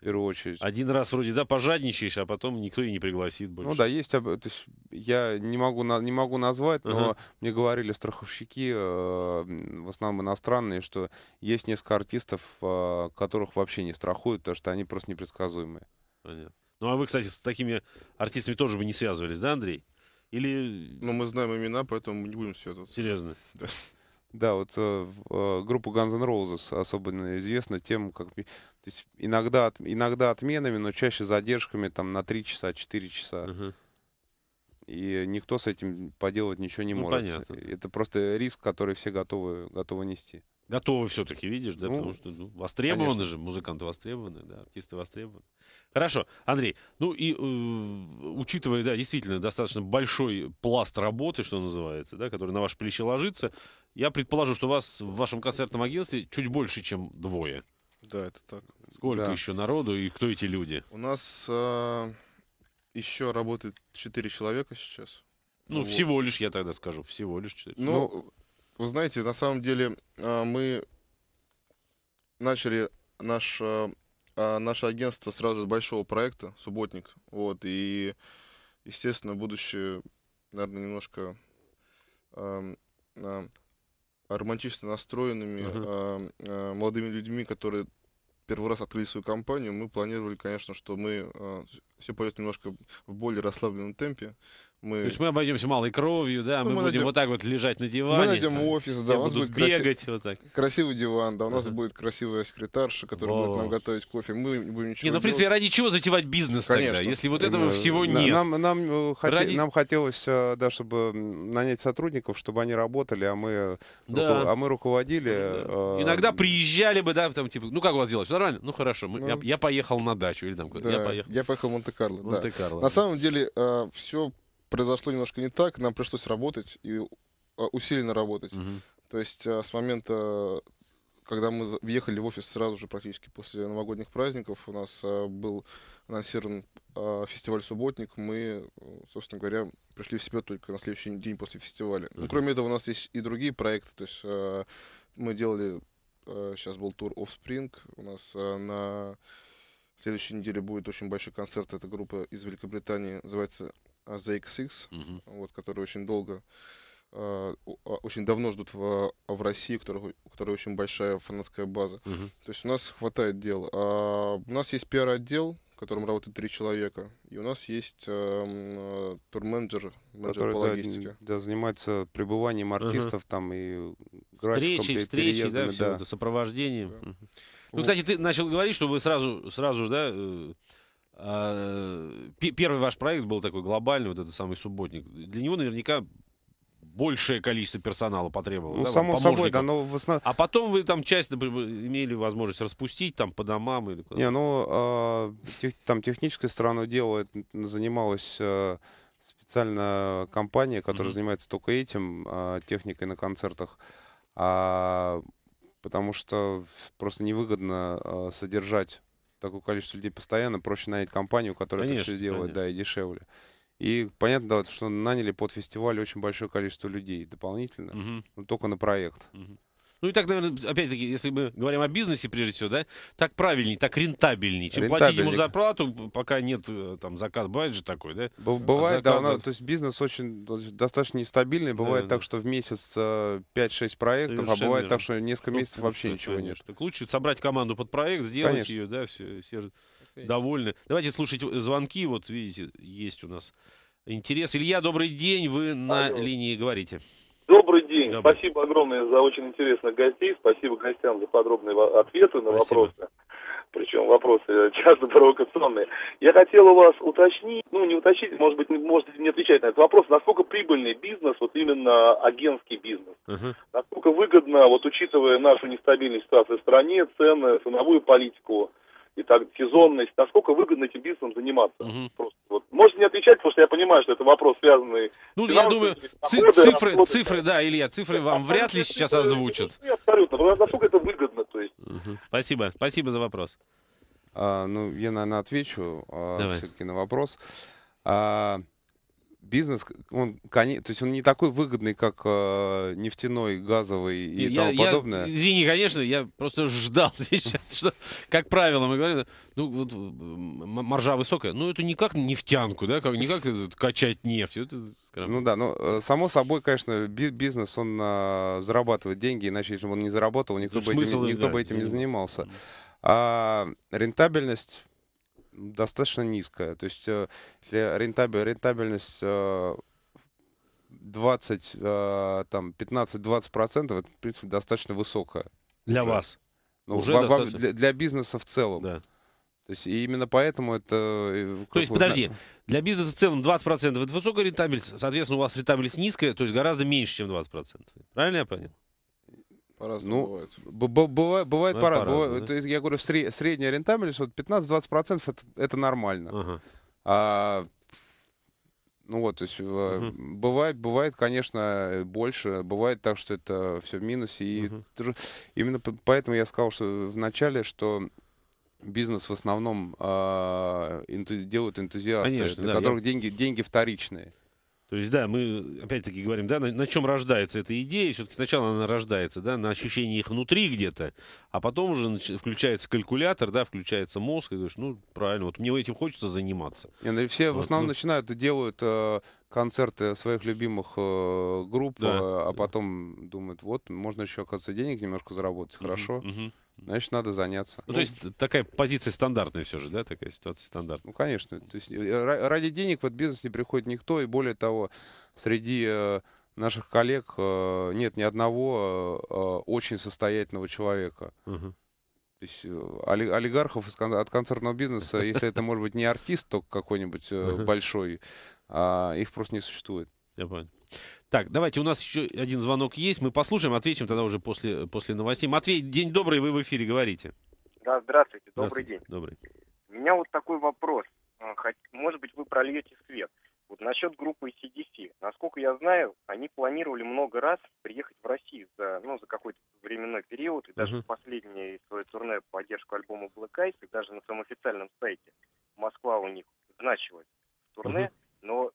[SPEAKER 1] в первую очередь. Один раз вроде, да, пожадничаешь, а потом никто и не пригласит
[SPEAKER 2] больше. Ну да, есть, то есть я не могу, не могу назвать, но uh-huh. мне говорили страховщики, э, в основном иностранные, что есть несколько артистов, э, которых
[SPEAKER 1] вообще не страхуют, потому что они просто непредсказуемые. Понятно. Ну а вы, кстати, с такими артистами тоже бы не связывались, да, Андрей? Или... Ну, мы знаем имена, поэтому мы не будем связываться. Серьезно? [laughs]
[SPEAKER 2] Да. Да, вот э, э, группа Guns N' Roses особенно известна тем, как то есть иногда, иногда отменами, но чаще задержками там на 3 часа, 4 часа. Угу. И никто с этим поделать ничего не ну, может. Понятно. Это просто риск, который все готовы, готовы нести.
[SPEAKER 1] Готовы все-таки, видишь, да, ну, потому что ну, востребованы конечно. же, музыканты востребованы, да, артисты востребованы. Хорошо, Андрей, ну и э, учитывая, да, действительно, достаточно большой пласт работы, что называется, да, который на ваши плечи ложится, я предположу, что вас в вашем концертном агентстве чуть больше, чем двое.
[SPEAKER 3] Да, это так. Сколько да.
[SPEAKER 1] еще народу и кто эти люди?
[SPEAKER 3] У нас э, а, еще работает 4 человека сейчас. Ну, вот. всего лишь, я тогда скажу, всего лишь 4. Ну, ну, вы знаете, на самом деле э, мы начали наш, э, наше агентство сразу с большого проекта «Субботник». Вот, и, естественно, будущее, наверное, немножко... Э, а, романтично настроенными uh-huh. э, э, молодыми людьми, которые первый раз открыли свою компанию, мы планировали, конечно, что мы а, все пойдет немножко в более расслабленном темпе. Мы... То есть
[SPEAKER 1] мы обойдемся малой кровью, да, ну, мы, мы будем найдем... вот так вот
[SPEAKER 3] лежать на диване. Мы найдем там, офис, да, у нас будет бегать, вот так. красивый диван, да, у нас uh-huh. будет красивая секретарша, которая Во. будет нам готовить кофе, мы не будем ничего Не, ну, в принципе, ради чего затевать бизнес Конечно. тогда, если вот этого Именно. Э, всего да. нет? Нам, нам, э, хоте... ради...
[SPEAKER 2] нам хотелось, э, да, чтобы нанять сотрудников, чтобы они работали, а мы, да. руко... а мы руководили. Да. Э... Иногда
[SPEAKER 1] приезжали бы, да, там, типа, ну, как у вас дела, все нормально? Ну, хорошо, мы... ну... Я, я поехал на дачу или там куда-то. Да. Я поехал, я поехал в Монте-Карло. Да. На
[SPEAKER 3] самом деле э, все произошло немножко не так. Нам пришлось работать и э, усиленно работать. Угу. То есть э, с момента, когда мы въехали в офис сразу же практически после новогодних праздников, у нас э, был анонсирован э, фестиваль «Субботник». Мы, э, собственно говоря, пришли в себя только на следующий день после фестиваля. Угу. Ну, кроме этого, у нас есть и другие проекты. То есть э, мы делали... Э, сейчас был тур «Offspring». У нас на следующей неделе будет очень большой концерт. Это группа из Великобритании, называется ZXX, а, угу. вот, которая очень долго, а, а, очень давно ждут в, в России, у которой, очень большая фанатская база. Угу. То есть у нас хватает дел. у нас есть пиар-отдел, в котором работают три человека, и у нас есть эм, э, турменеджер, менеджер который, по логистике.
[SPEAKER 2] Да, да, занимается пребыванием артистов угу. там и графиком, встречи, встречи, да, да. Это,
[SPEAKER 3] сопровождением. Да. Угу.
[SPEAKER 1] Ну, кстати, ты начал говорить, что вы сразу, сразу, да, э, а, первый ваш проект был такой глобальный, вот этот самый субботник. Для него наверняка большее количество персонала потребовало. Ну, да, само собой, да, но в основном... А потом вы там часть, например, имели возможность распустить там по домам или...
[SPEAKER 2] Не, ну, э, тех, там технической стороной дела занималась э, специально компания, которая mm-hmm. занимается только этим, э, техникой на концертах. А потому что просто невыгодно а, содержать такое количество людей постоянно, проще нанять компанию, которая конечно, это все делает, конечно. да, и дешевле. И понятно, да, что наняли под фестиваль очень большое количество людей дополнительно, угу. Ну, но
[SPEAKER 1] только на проект. Угу. Ну и так, наверное, опять-таки, если мы говорим о бизнесе, прежде всего, да, так правильней, так рентабельней, чем платить ему зарплату, пока нет э, там заказ. Бывает же такой, да? Б бывает, да. У нас,
[SPEAKER 2] то есть бизнес очень достаточно нестабильный. Бывает да, так, да. что в месяц 5-6 э, проектов, Совершенно а бывает верно. так, что несколько ну, месяцев вообще что, ничего конечно. нет. Так
[SPEAKER 1] лучше собрать команду под проект, сделать конечно. ее, да, все, все довольны. Давайте слушать э, звонки. Вот видите, есть у нас интерес. Илья, добрый день. Вы Алло. на линии говорите. Добрый день. Добрый. Спасибо огромное за очень интересных гостей. Спасибо гостям за подробные ответы на Спасибо. вопросы. Причем вопросы [laughs] часто провокационные. Я хотел у вас уточнить, ну не уточнить, может быть, можете не отвечать на этот вопрос, насколько прибыльный бизнес, вот именно агентский бизнес. Угу. Насколько выгодно, вот учитывая нашу нестабильную ситуацию в стране, цены, ценовую политику, и так сезонность, насколько выгодно этим бизнесом заниматься. Угу. Просто, вот. Можете не отвечать, потому что я понимаю, что это вопрос связанный. Ну, я думаю, доходы, цифры, расходы. цифры, да, Илья, цифры вам вряд ли сейчас это, озвучат. Абсолютно, насколько это выгодно, то есть. Угу. Спасибо, спасибо за вопрос.
[SPEAKER 2] А, ну, я, наверное, отвечу а, все-таки на вопрос. А, бизнес, он, то есть он не такой выгодный, как э, нефтяной, газовый и я, тому подобное. Я,
[SPEAKER 1] извини, конечно, я просто ждал [laughs] сейчас, что, как правило, мы говорим, ну, вот, маржа высокая, ну, это не как нефтянку, да, как, не как качать нефть, это
[SPEAKER 2] Ну да, но э, само собой, конечно, бизнес, он а, зарабатывает деньги, иначе если бы он не заработал, никто, бы, смысл, этим, никто да, бы этим не занимался. А рентабельность достаточно низкая. То есть если э, рентабель, рентабельность 20, э, э, там, 15-20% это, в принципе, достаточно высокая. Для вас? Ну, уже во, достаточно... для, для бизнеса в целом. Да. То есть и именно поэтому это... То есть, вот, подожди, на...
[SPEAKER 1] для бизнеса в целом 20% это высокая рентабельность, соответственно, у вас рентабельность низкая, то есть гораздо меньше, чем 20%. Правильно я понял?
[SPEAKER 2] По-разному ну, бывает. Бывает, бывает, по-разному. По, по разному, да? Я говорю, сред, средняя рентабельность, вот 15-20% это, это нормально. Ага. А, ну вот, то есть угу. бывает, бывает, конечно, больше, бывает так, что это все в минусе. И угу. именно поэтому я сказал, что в начале, что бизнес в основном а, энту, делают энтузиасты, Конечно, для да, которых я... деньги, деньги
[SPEAKER 1] вторичные. То есть, да, мы опять-таки говорим, да, на, на чем рождается эта идея. Все-таки сначала она рождается, да, на ощущении их внутри где-то, а потом уже нач- включается калькулятор, да, включается мозг, и говоришь, ну, правильно, вот мне этим хочется заниматься. Не,
[SPEAKER 2] ну, все вот, в основном ну... начинают и делают э, концерты своих любимых э, групп, да. Э, а потом думают, вот, можно еще, оказывается, денег немножко заработать, угу, хорошо. Угу. Значит, надо заняться. Ну, то есть такая позиция стандартная все же, да,
[SPEAKER 1] такая ситуация
[SPEAKER 2] стандартная. Ну, конечно. То есть э, ради денег в этот бизнес не приходит никто, и более того, среди э, наших коллег э, нет ни одного очень состоятельного человека. Угу. То есть оли, олигархов от концертного бизнеса, если это может быть не артист, то какой-нибудь большой,
[SPEAKER 1] а их просто не существует. Я понял. Так, давайте, у нас еще один звонок есть. Мы послушаем, ответим тогда уже после, после новостей. Матвей, день добрый, вы в эфире говорите. Да, здравствуйте, добрый здравствуйте. день. Добрый.
[SPEAKER 3] У меня вот такой вопрос. А, может быть, вы прольете свет. Вот насчет группы CDC. Насколько я знаю, они планировали много раз приехать в Россию за, ну, за какой-то временной период, и даже uh-huh. последнее свое турне в поддержку альбома Black Eyes, и даже на своем официальном сайте Москва у них значилась в турне, uh-huh. но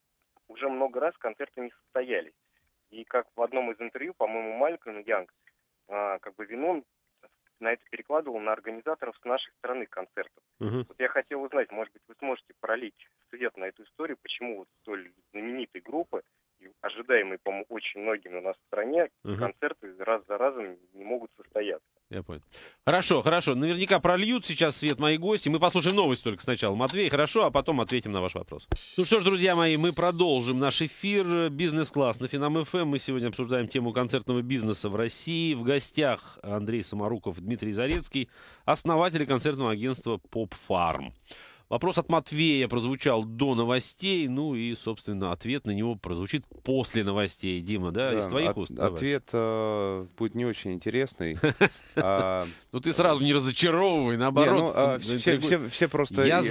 [SPEAKER 3] уже много раз концерты не состоялись. И как в одном из интервью, по-моему, Малькольм Янг, а, как бы вину на это перекладывал на организаторов с нашей стороны концертов. Угу. Вот я хотел узнать, может быть, вы сможете пролить свет на эту историю, почему вот столь знаменитой группы, ожидаемой, по-моему, очень многими у нас в стране, угу. концерты раз за разом не могут состояться.
[SPEAKER 1] Я понял. Хорошо, хорошо. Наверняка прольют сейчас свет мои гости. Мы послушаем новость только сначала. Матвей, хорошо, а потом ответим на ваш вопрос. Ну что ж, друзья мои, мы продолжим наш эфир «Бизнес-класс» на Финам ФМ. Эм. Мы сегодня обсуждаем тему концертного бизнеса в России. В гостях Андрей Самаруков, Дмитрий Зарецкий, основатели концертного агентства «Поп Фарм». Вопрос от Матвея прозвучал до новостей, ну и, собственно, ответ на него прозвучит после новостей. Дима, да, да из твоих от, уст? Давай. Ответ
[SPEAKER 2] э,
[SPEAKER 1] будет не очень интересный. [laughs] А, ну ты сразу не разочаровывай, наоборот. Ну, а все просто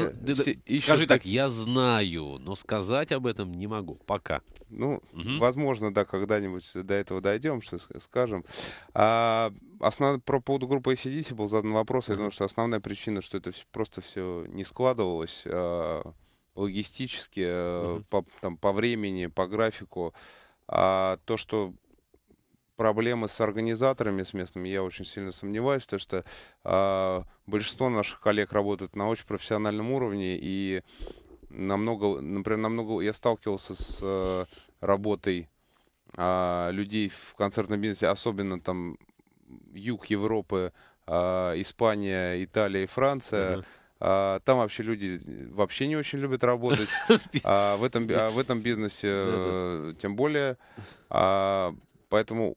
[SPEAKER 1] Скажи так, я знаю, но сказать об этом не могу пока. Ну, возможно, да, когда-нибудь до этого дойдем, что
[SPEAKER 2] скажем. А, основ... про поводу группы ACDC был задан вопрос. Я думаю, что основная причина, что это все, просто все не складывалось э, логистически, э, uh-huh. по, там, по времени, по графику. А то, что проблемы с организаторами, с местными, я очень сильно сомневаюсь, потому что э, большинство наших коллег работают на очень профессиональном уровне, и намного, например, намного я сталкивался с э, работой э, людей в концертном бизнесе, особенно там юг Европы, а, Испания, Италия и Франция. Uh-huh. там вообще люди вообще не очень любят работать, [laughs] а в этом, а в этом бизнесе э, тем более. А, поэтому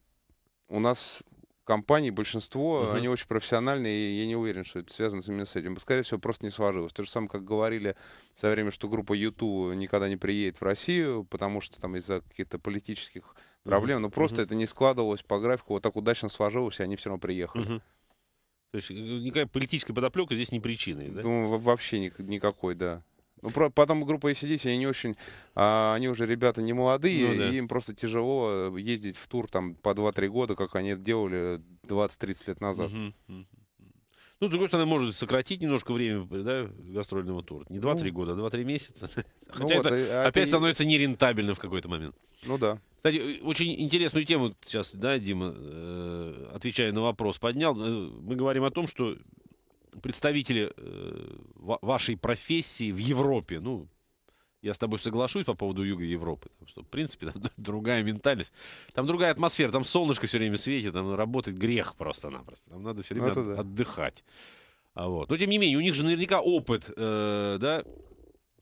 [SPEAKER 2] у нас компаний большинство, uh-huh. они очень профессиональные, и я не уверен, что это связано именно с этим. Скорее всего, просто не сложилось. То же самое, как говорили со время, что группа YouTube никогда не приедет в Россию, потому что там из-за каких-то политических проблем. Но просто это не складывалось по графику, вот так удачно сложилось, и они все равно приехали.
[SPEAKER 1] То есть э, никакая политическая подоплека здесь не причина. да?
[SPEAKER 2] Ну, вообще ни никакой, да. Ну, про, потом группа ACDC, они не очень, а, они уже ребята не молодые, ну, да. и им просто тяжело э, ездить в тур там по 2-3 года, как
[SPEAKER 1] они это делали 20-30 лет назад. Угу. Ну, с другой стороны, может сократить немножко время да, гастрольного тура. Не 2-3 ну, года, а 2-3 месяца. [laughs] Ну, Хотя вот, это э, а опять ты... становится нерентабельно в какой-то момент. Ну да. Кстати, э, очень интересную тему сейчас, да, Дима, э, отвечая на вопрос, поднял. Э, мы говорим о том, что представители вашей профессии в Европе, ну, я с тобой соглашусь по поводу Юга Европы, что, в принципе, [laughs] там другая ментальность, там другая атмосфера, там солнышко все время светит, там работать грех просто-напросто, там надо все ну, время от, да. отдыхать. А вот. Но, тем не менее, у них же наверняка опыт, э, да,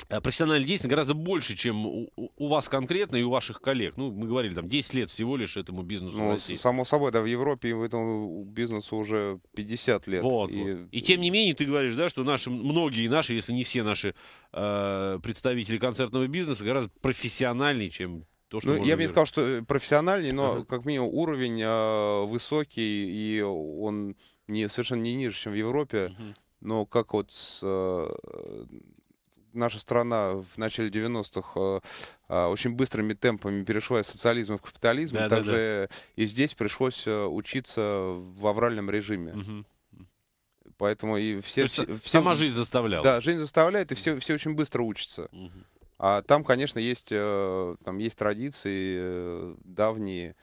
[SPEAKER 1] Э, профессиональной деятельности гораздо больше, чем у, у вас конкретно и у ваших коллег. Ну, мы говорили, там 10 лет всего лишь этому бизнесу. Ну, само
[SPEAKER 2] собой, да, в Европе этому бизнесу уже 50
[SPEAKER 1] лет. Вот, и... Вот. и тем не менее, ты говоришь, да, что наши, многие наши, если не все наши э, представители концертного бизнеса гораздо профессиональнее, чем то, что ну, я бы не сказал,
[SPEAKER 2] что э, профессиональный, но ага.
[SPEAKER 1] как минимум уровень э,
[SPEAKER 2] высокий, и он не, совершенно не ниже, чем в Европе. Угу. Но как вот э, наша страна в начале 90-х э, а, очень быстрыми темпами перешла из социализма в капитализм, да, также да, да. и здесь пришлось э, учиться в авральном режиме. Угу. Поэтому и все, все, все... Сама жизнь заставляла. Да, жизнь заставляет, и все, все очень быстро учатся. Угу. А там, конечно, есть, э, там есть традиции давние.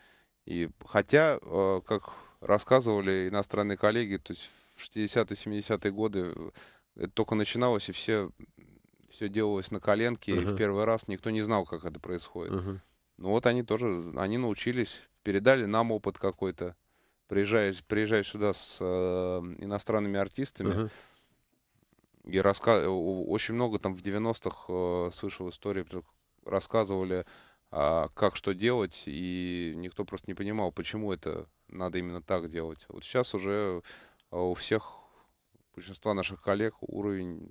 [SPEAKER 2] И хотя, как рассказывали иностранные коллеги, то есть в 60-70-е годы это только начиналось, и все все делалось на коленке, uh-huh. и в первый раз никто не знал, как это происходит. Uh-huh. Ну вот они тоже, они научились, передали нам опыт какой-то, приезжая, приезжая сюда с э, иностранными артистами. Uh-huh. И раска... Э, очень много там в 90-х э, слышал истории, рассказывали, э, как что делать, и никто просто не понимал, почему это надо именно так делать. Вот сейчас уже э, у всех, большинства наших коллег
[SPEAKER 1] уровень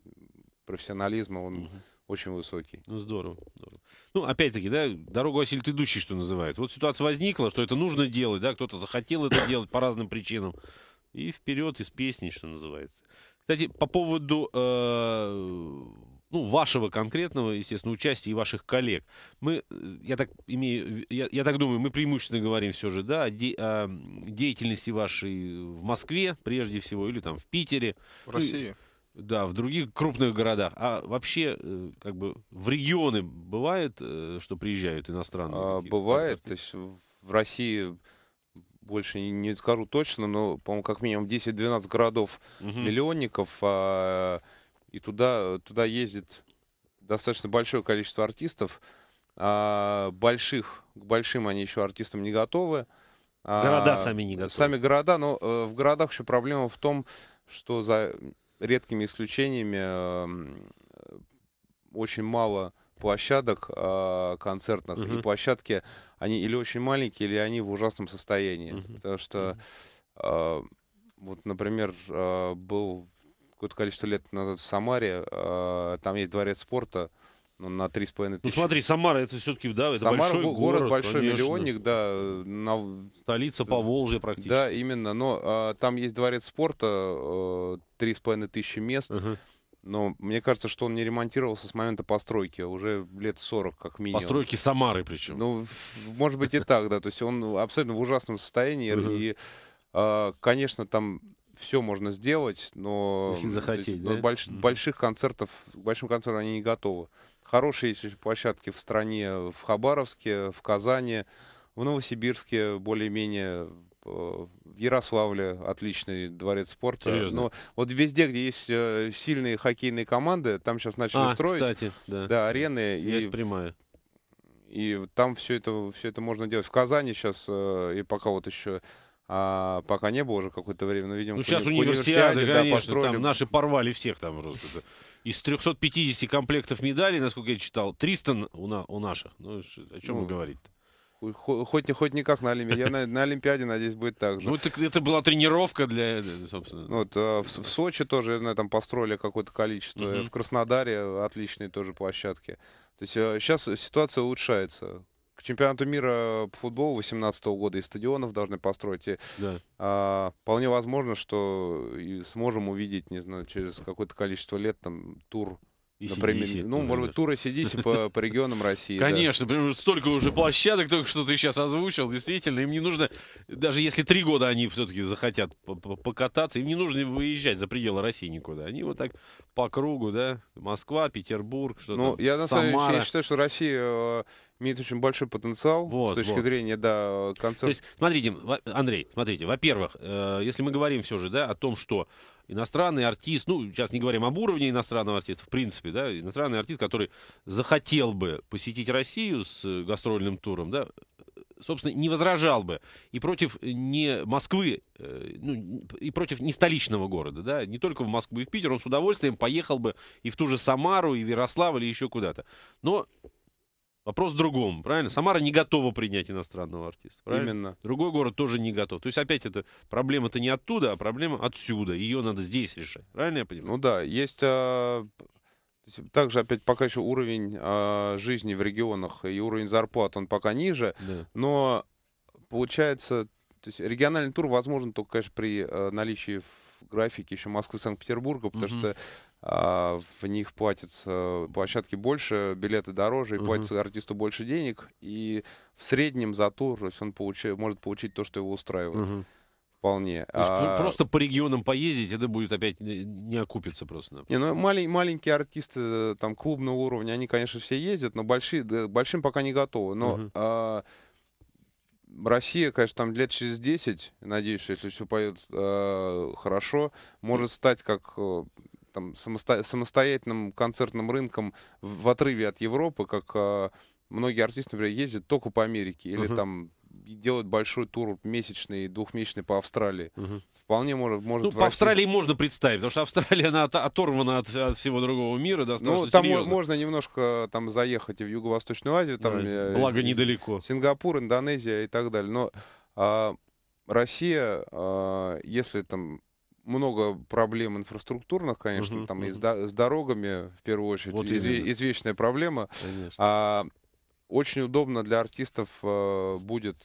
[SPEAKER 1] профессионализма он угу. очень высокий. Ну, здорово, здорово. Ну, опять-таки, да, дорогу осилит идущий, что называется. Вот ситуация возникла, что это нужно делать, да, кто-то захотел это делать по разным причинам. И вперед из песни, что называется. Кстати, по поводу э, ну, вашего конкретного, естественно, участия и ваших коллег. Мы, э, я так, имею, я, я так думаю, мы преимущественно говорим все же, да, о, де, о деятельности вашей в Москве, прежде всего, или там в Питере. В России. Да, в других крупных городах. А вообще, э, как бы в регионы бывает, э, что приезжают иностранные? А, бывает. Артисты? То есть в России больше
[SPEAKER 2] не скажу точно, но, по-моему, как минимум 10-12 городов угу. миллионников. А, и туда, туда ездит достаточно большое количество артистов. А, больших, к большим они еще артистам не готовы. Города а, сами не готовы. Сами города, но э, в городах еще проблема в том, что за редкими исключениями эм, очень мало площадок а, концертных uh-huh. и площадки они или очень маленькие или они в ужасном состоянии uh-huh. потому что э, вот например а, был какое-то количество лет назад в Самаре там есть дворец спорта ну на 3,5 ну, тысячи. Ну смотри,
[SPEAKER 1] Самара это все-таки, да, это Самара, большой город. город большой конечно. миллионник,
[SPEAKER 2] да. На... Столица по Волжье практически. Да, именно. Но а, там есть дворец спорта, а, э, 3,5 тысячи мест. Uh-huh. Но мне кажется, что он не ремонтировался с момента постройки, а уже лет 40 как минимум. Постройки Самары причем. Ну, может быть и так, да. То есть он абсолютно в ужасном состоянии. И, а, конечно, там все можно сделать, но... Если захотеть, да? Больших концертов, к большим концертам они не готовы. Хорошие площадки в стране, в Хабаровске, в Казани, в Новосибирске более-менее э, в Ярославле отличный дворец спорта. Серьезно? Но вот везде, где есть э, сильные хоккейные команды, там сейчас начали а, строить кстати, да. Да, арены. Есть и, прямая. И там все это, все это можно делать. В Казани сейчас, э, и пока вот еще а пока не было уже какое-то время, но видимо, ну, сейчас универсиады, универсиады да, конечно, построили. там
[SPEAKER 1] наши порвали всех там просто из 350 комплектов медалей, насколько я читал, 300 у, на, у наших. Ну, о чем ну, вы
[SPEAKER 2] Хоть то Хоть, никак на Олимпиаде. Я на, на Олимпиаде, надеюсь, будет так же. Ну, это, это была тренировка для, э, собственно. Вот, а, в, в Сочи тоже на этом построили какое-то количество. Угу. В Краснодаре отличные тоже площадки. То есть сейчас а, ситуация улучшается к чемпионату мира по футболу 2018 года и стадионов должны построить. И, да. а, вполне возможно, что и сможем увидеть, не знаю, через какое-то количество лет там тур Например, CDC, ну, например. может быть, туры сидите по, по регионам России. Конечно,
[SPEAKER 1] да. столько уже площадок, только что ты сейчас озвучил. Действительно, им не нужно, даже если три года они все-таки захотят покататься, им не нужно выезжать за пределы России никуда. Они вот так по кругу, да, Москва, Петербург, что то Ну, я на самом деле
[SPEAKER 2] считаю, что Россия э, имеет очень большой потенциал вот, с точки вот. зрения да,
[SPEAKER 1] концепции. смотрите, Андрей, смотрите, во-первых, э, если мы говорим все же да, о том, что иностранный артист, ну, сейчас не говорим об уровне иностранного артиста, в принципе, да, иностранный артист, который захотел бы посетить Россию с э, гастрольным туром, да, собственно, не возражал бы и против не Москвы, э, ну, и против не столичного города, да, не только в Москву и в Питер, он с удовольствием поехал бы и в ту же Самару, и в Ярославль, или еще куда-то. Но Вопрос в другом, правильно? Самара не готова принять иностранного артиста. Правильно? Именно. Другой город тоже не готов. То есть опять это проблема-то не оттуда, а проблема отсюда. Ее надо здесь решать. Правильно я понимаю? Ну да,
[SPEAKER 2] есть а... Также опять пока еще уровень э, жизни в регионах и уровень зарплат он пока ниже, да. но получается, то есть региональный тур возможен только, конечно, при э, наличии в графике еще Москвы, Санкт-Петербурга, потому угу. что а, в них платятся площадки больше, билеты дороже, и uh-huh. платится артисту больше денег, и в среднем за тур то есть он получ... может получить то, что его устраивает.
[SPEAKER 1] Uh-huh. Вполне. Ну, а... Просто по регионам поездить, это будет опять не окупится просто. Не,
[SPEAKER 2] ну, малень, маленькие артисты там клубного уровня, они, конечно, все ездят, но большие, большим пока не готовы. Но uh-huh. а... Россия, конечно, там лет через 10, надеюсь, если все поет э, а, хорошо, может стать как э, там, самосто... самостоятельным концертным рынком в, отрыве от Европы, как э, многие артисты, например, ездят только по Америке или uh там делают большой тур месячный, двухмесячный по Австралии. Угу. Вполне может, может ну, по России... Австралии
[SPEAKER 1] можно представить, потому что Австралия, она от, оторвана от, от всего другого мира ну, достаточно Ну, там серьезно.
[SPEAKER 2] можно немножко там заехать и в Юго-Восточную Азию. Там, да, э, благо и, недалеко. Сингапур, Индонезия и так далее. Но а, Россия, а, если там много проблем инфраструктурных, конечно, угу, там угу. и с, с дорогами в первую очередь вот изве, извечная проблема. Конечно. А, очень удобно для артистов а, будет,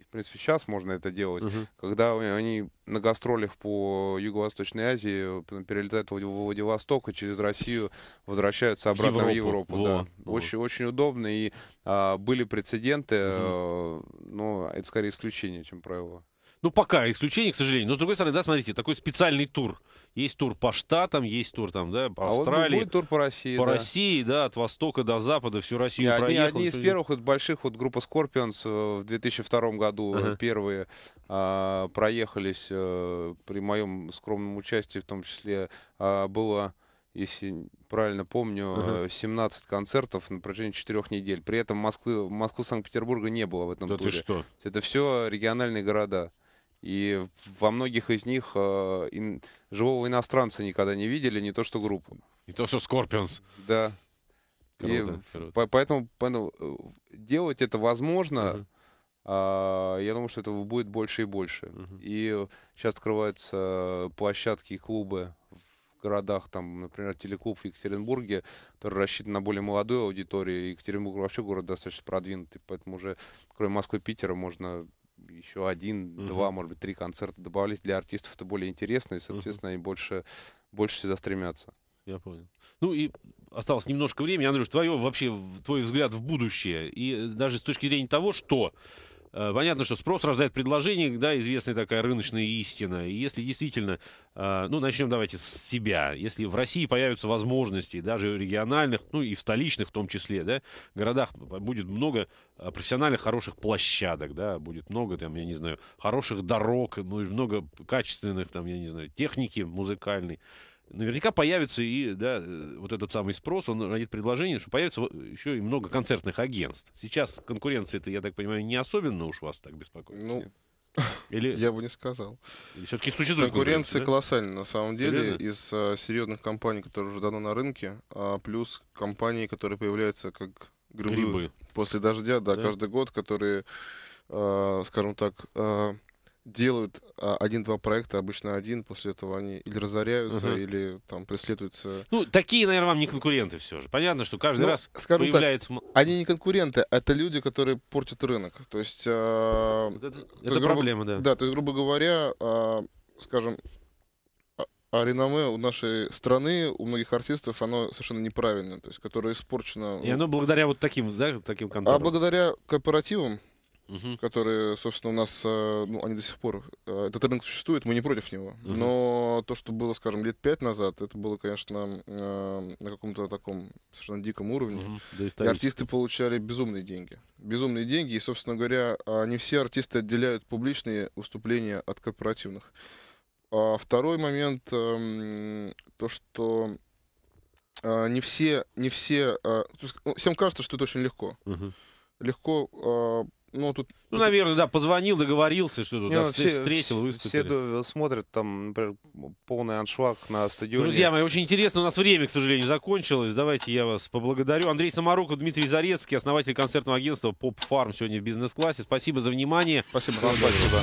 [SPEAKER 2] в принципе, сейчас можно это делать, угу. когда они на гастролях по Юго-Восточной Азии перелетают в Владивосток и через Россию возвращаются обратно Европу. в Европу. Во, да. во. Очень, очень удобно. И а, были прецеденты, угу. а, но это скорее исключение, чем правило.
[SPEAKER 1] Ну, пока исключение, к сожалению. Но, с другой стороны, да, смотрите, такой специальный тур. Есть тур по штатам, есть тур там, да, по Австралии. А вот тур по России, По да. России, да, от востока до запада, всю Россию Не, проехал. Одни, одни из первых
[SPEAKER 2] вот, больших, вот группа Scorpions э, в 2002 году ага. первые а, проехались а, при моем скромном участии, в том числе а, было если правильно помню, uh-huh. Э, 17 концертов на протяжении 4 недель. При этом Москвы, Москву Санкт-Петербурга не было в этом да туре. Ты что? Это все региональные города. И во многих из них э, ин, живого иностранца никогда не видели, не то что группу.
[SPEAKER 1] Не то что Скорпионс. Да. Круто, и круто.
[SPEAKER 2] По поэтому, поэтому э, делать это возможно. Угу. А, я думаю, что этого будет больше и больше. Угу. И сейчас открываются площадки и клубы в городах, там, например, телеклуб в Екатеринбурге, который рассчитан на более молодую аудиторию. Екатеринбург вообще город достаточно продвинутый, поэтому уже, кроме Москвы и Питера, можно еще один, угу. два, может быть, три концерта добавлять для артистов это более интересно, и, соответственно, угу. они больше, больше сюда стремятся.
[SPEAKER 1] Я понял. Ну и осталось немножко времени. Андрюш, твое вообще, твой взгляд в будущее. И даже с точки зрения того, что Э, понятно, что спрос рождает предложение, да, известная такая рыночная истина. И если действительно, э, ну, начнем давайте с себя. Если в России появятся возможности, даже региональных, ну, и в столичных в том числе, да, городах будет много э, профессиональных хороших площадок, да, будет много, там, я не знаю, хороших дорог, ну, много качественных, там, я не знаю, техники музыкальной, наверняка появится и да, э, вот этот самый спрос, он родит предложение, что появится еще и много концертных агентств. Сейчас конкуренция это, я так понимаю, не особенно уж вас так беспокоит. Ну, или...
[SPEAKER 3] Я бы не сказал. Все-таки существует конкуренция. Да? колоссальная, на самом деле, Серьезно? из а, э, серьезных компаний, которые уже давно на рынке, а, плюс компании, которые появляются как грибы, грибы. после дождя, да, да, каждый год, которые, а, скажем так, а, делают а, один-два проекта, обычно один, после этого они или разоряются, uh или там преследуются.
[SPEAKER 1] Ну, такие, наверное, вам не конкуренты все же. Понятно, что каждый ну, раз скажем появляется... Так,
[SPEAKER 3] они не конкуренты, это люди, которые портят рынок. То есть... Э, это это есть, проблема, грубо, да. Да, то есть, грубо говоря, э, скажем, а реноме у нашей страны, у многих артистов, оно совершенно неправильное, то есть, которое испорчено. И ну, оно благодаря вот таким, да, таким конторам? А благодаря корпоративам, угу. которые, собственно, у нас, э, ну, они до сих пор, э, этот рынок существует, мы не против него. Угу. Но то, что было, скажем, лет пять назад, это было, конечно, э, на каком-то таком совершенно диком уровне. Угу. Да, и артисты получали безумные деньги. Безумные деньги, и, собственно говоря, а, не все артисты отделяют публичные выступления от корпоративных. А второй момент, эм, то, что не все, не все, ну, всем кажется, что это очень легко. Угу. Легко ну, тут... Ну,
[SPEAKER 1] наверное, да, позвонил, договорился, что тут да, ну, все, встретил, выступил.
[SPEAKER 2] Все смотрят, там, например, полный аншлаг на стадионе. Друзья мои, очень
[SPEAKER 1] интересно, у нас время, к сожалению, закончилось. Давайте я вас поблагодарю. Андрей Самаруков Дмитрий Зарецкий, основатель концертного агентства Pop Farm сегодня в бизнес-классе. Спасибо за внимание. Спасибо. Вам спасибо.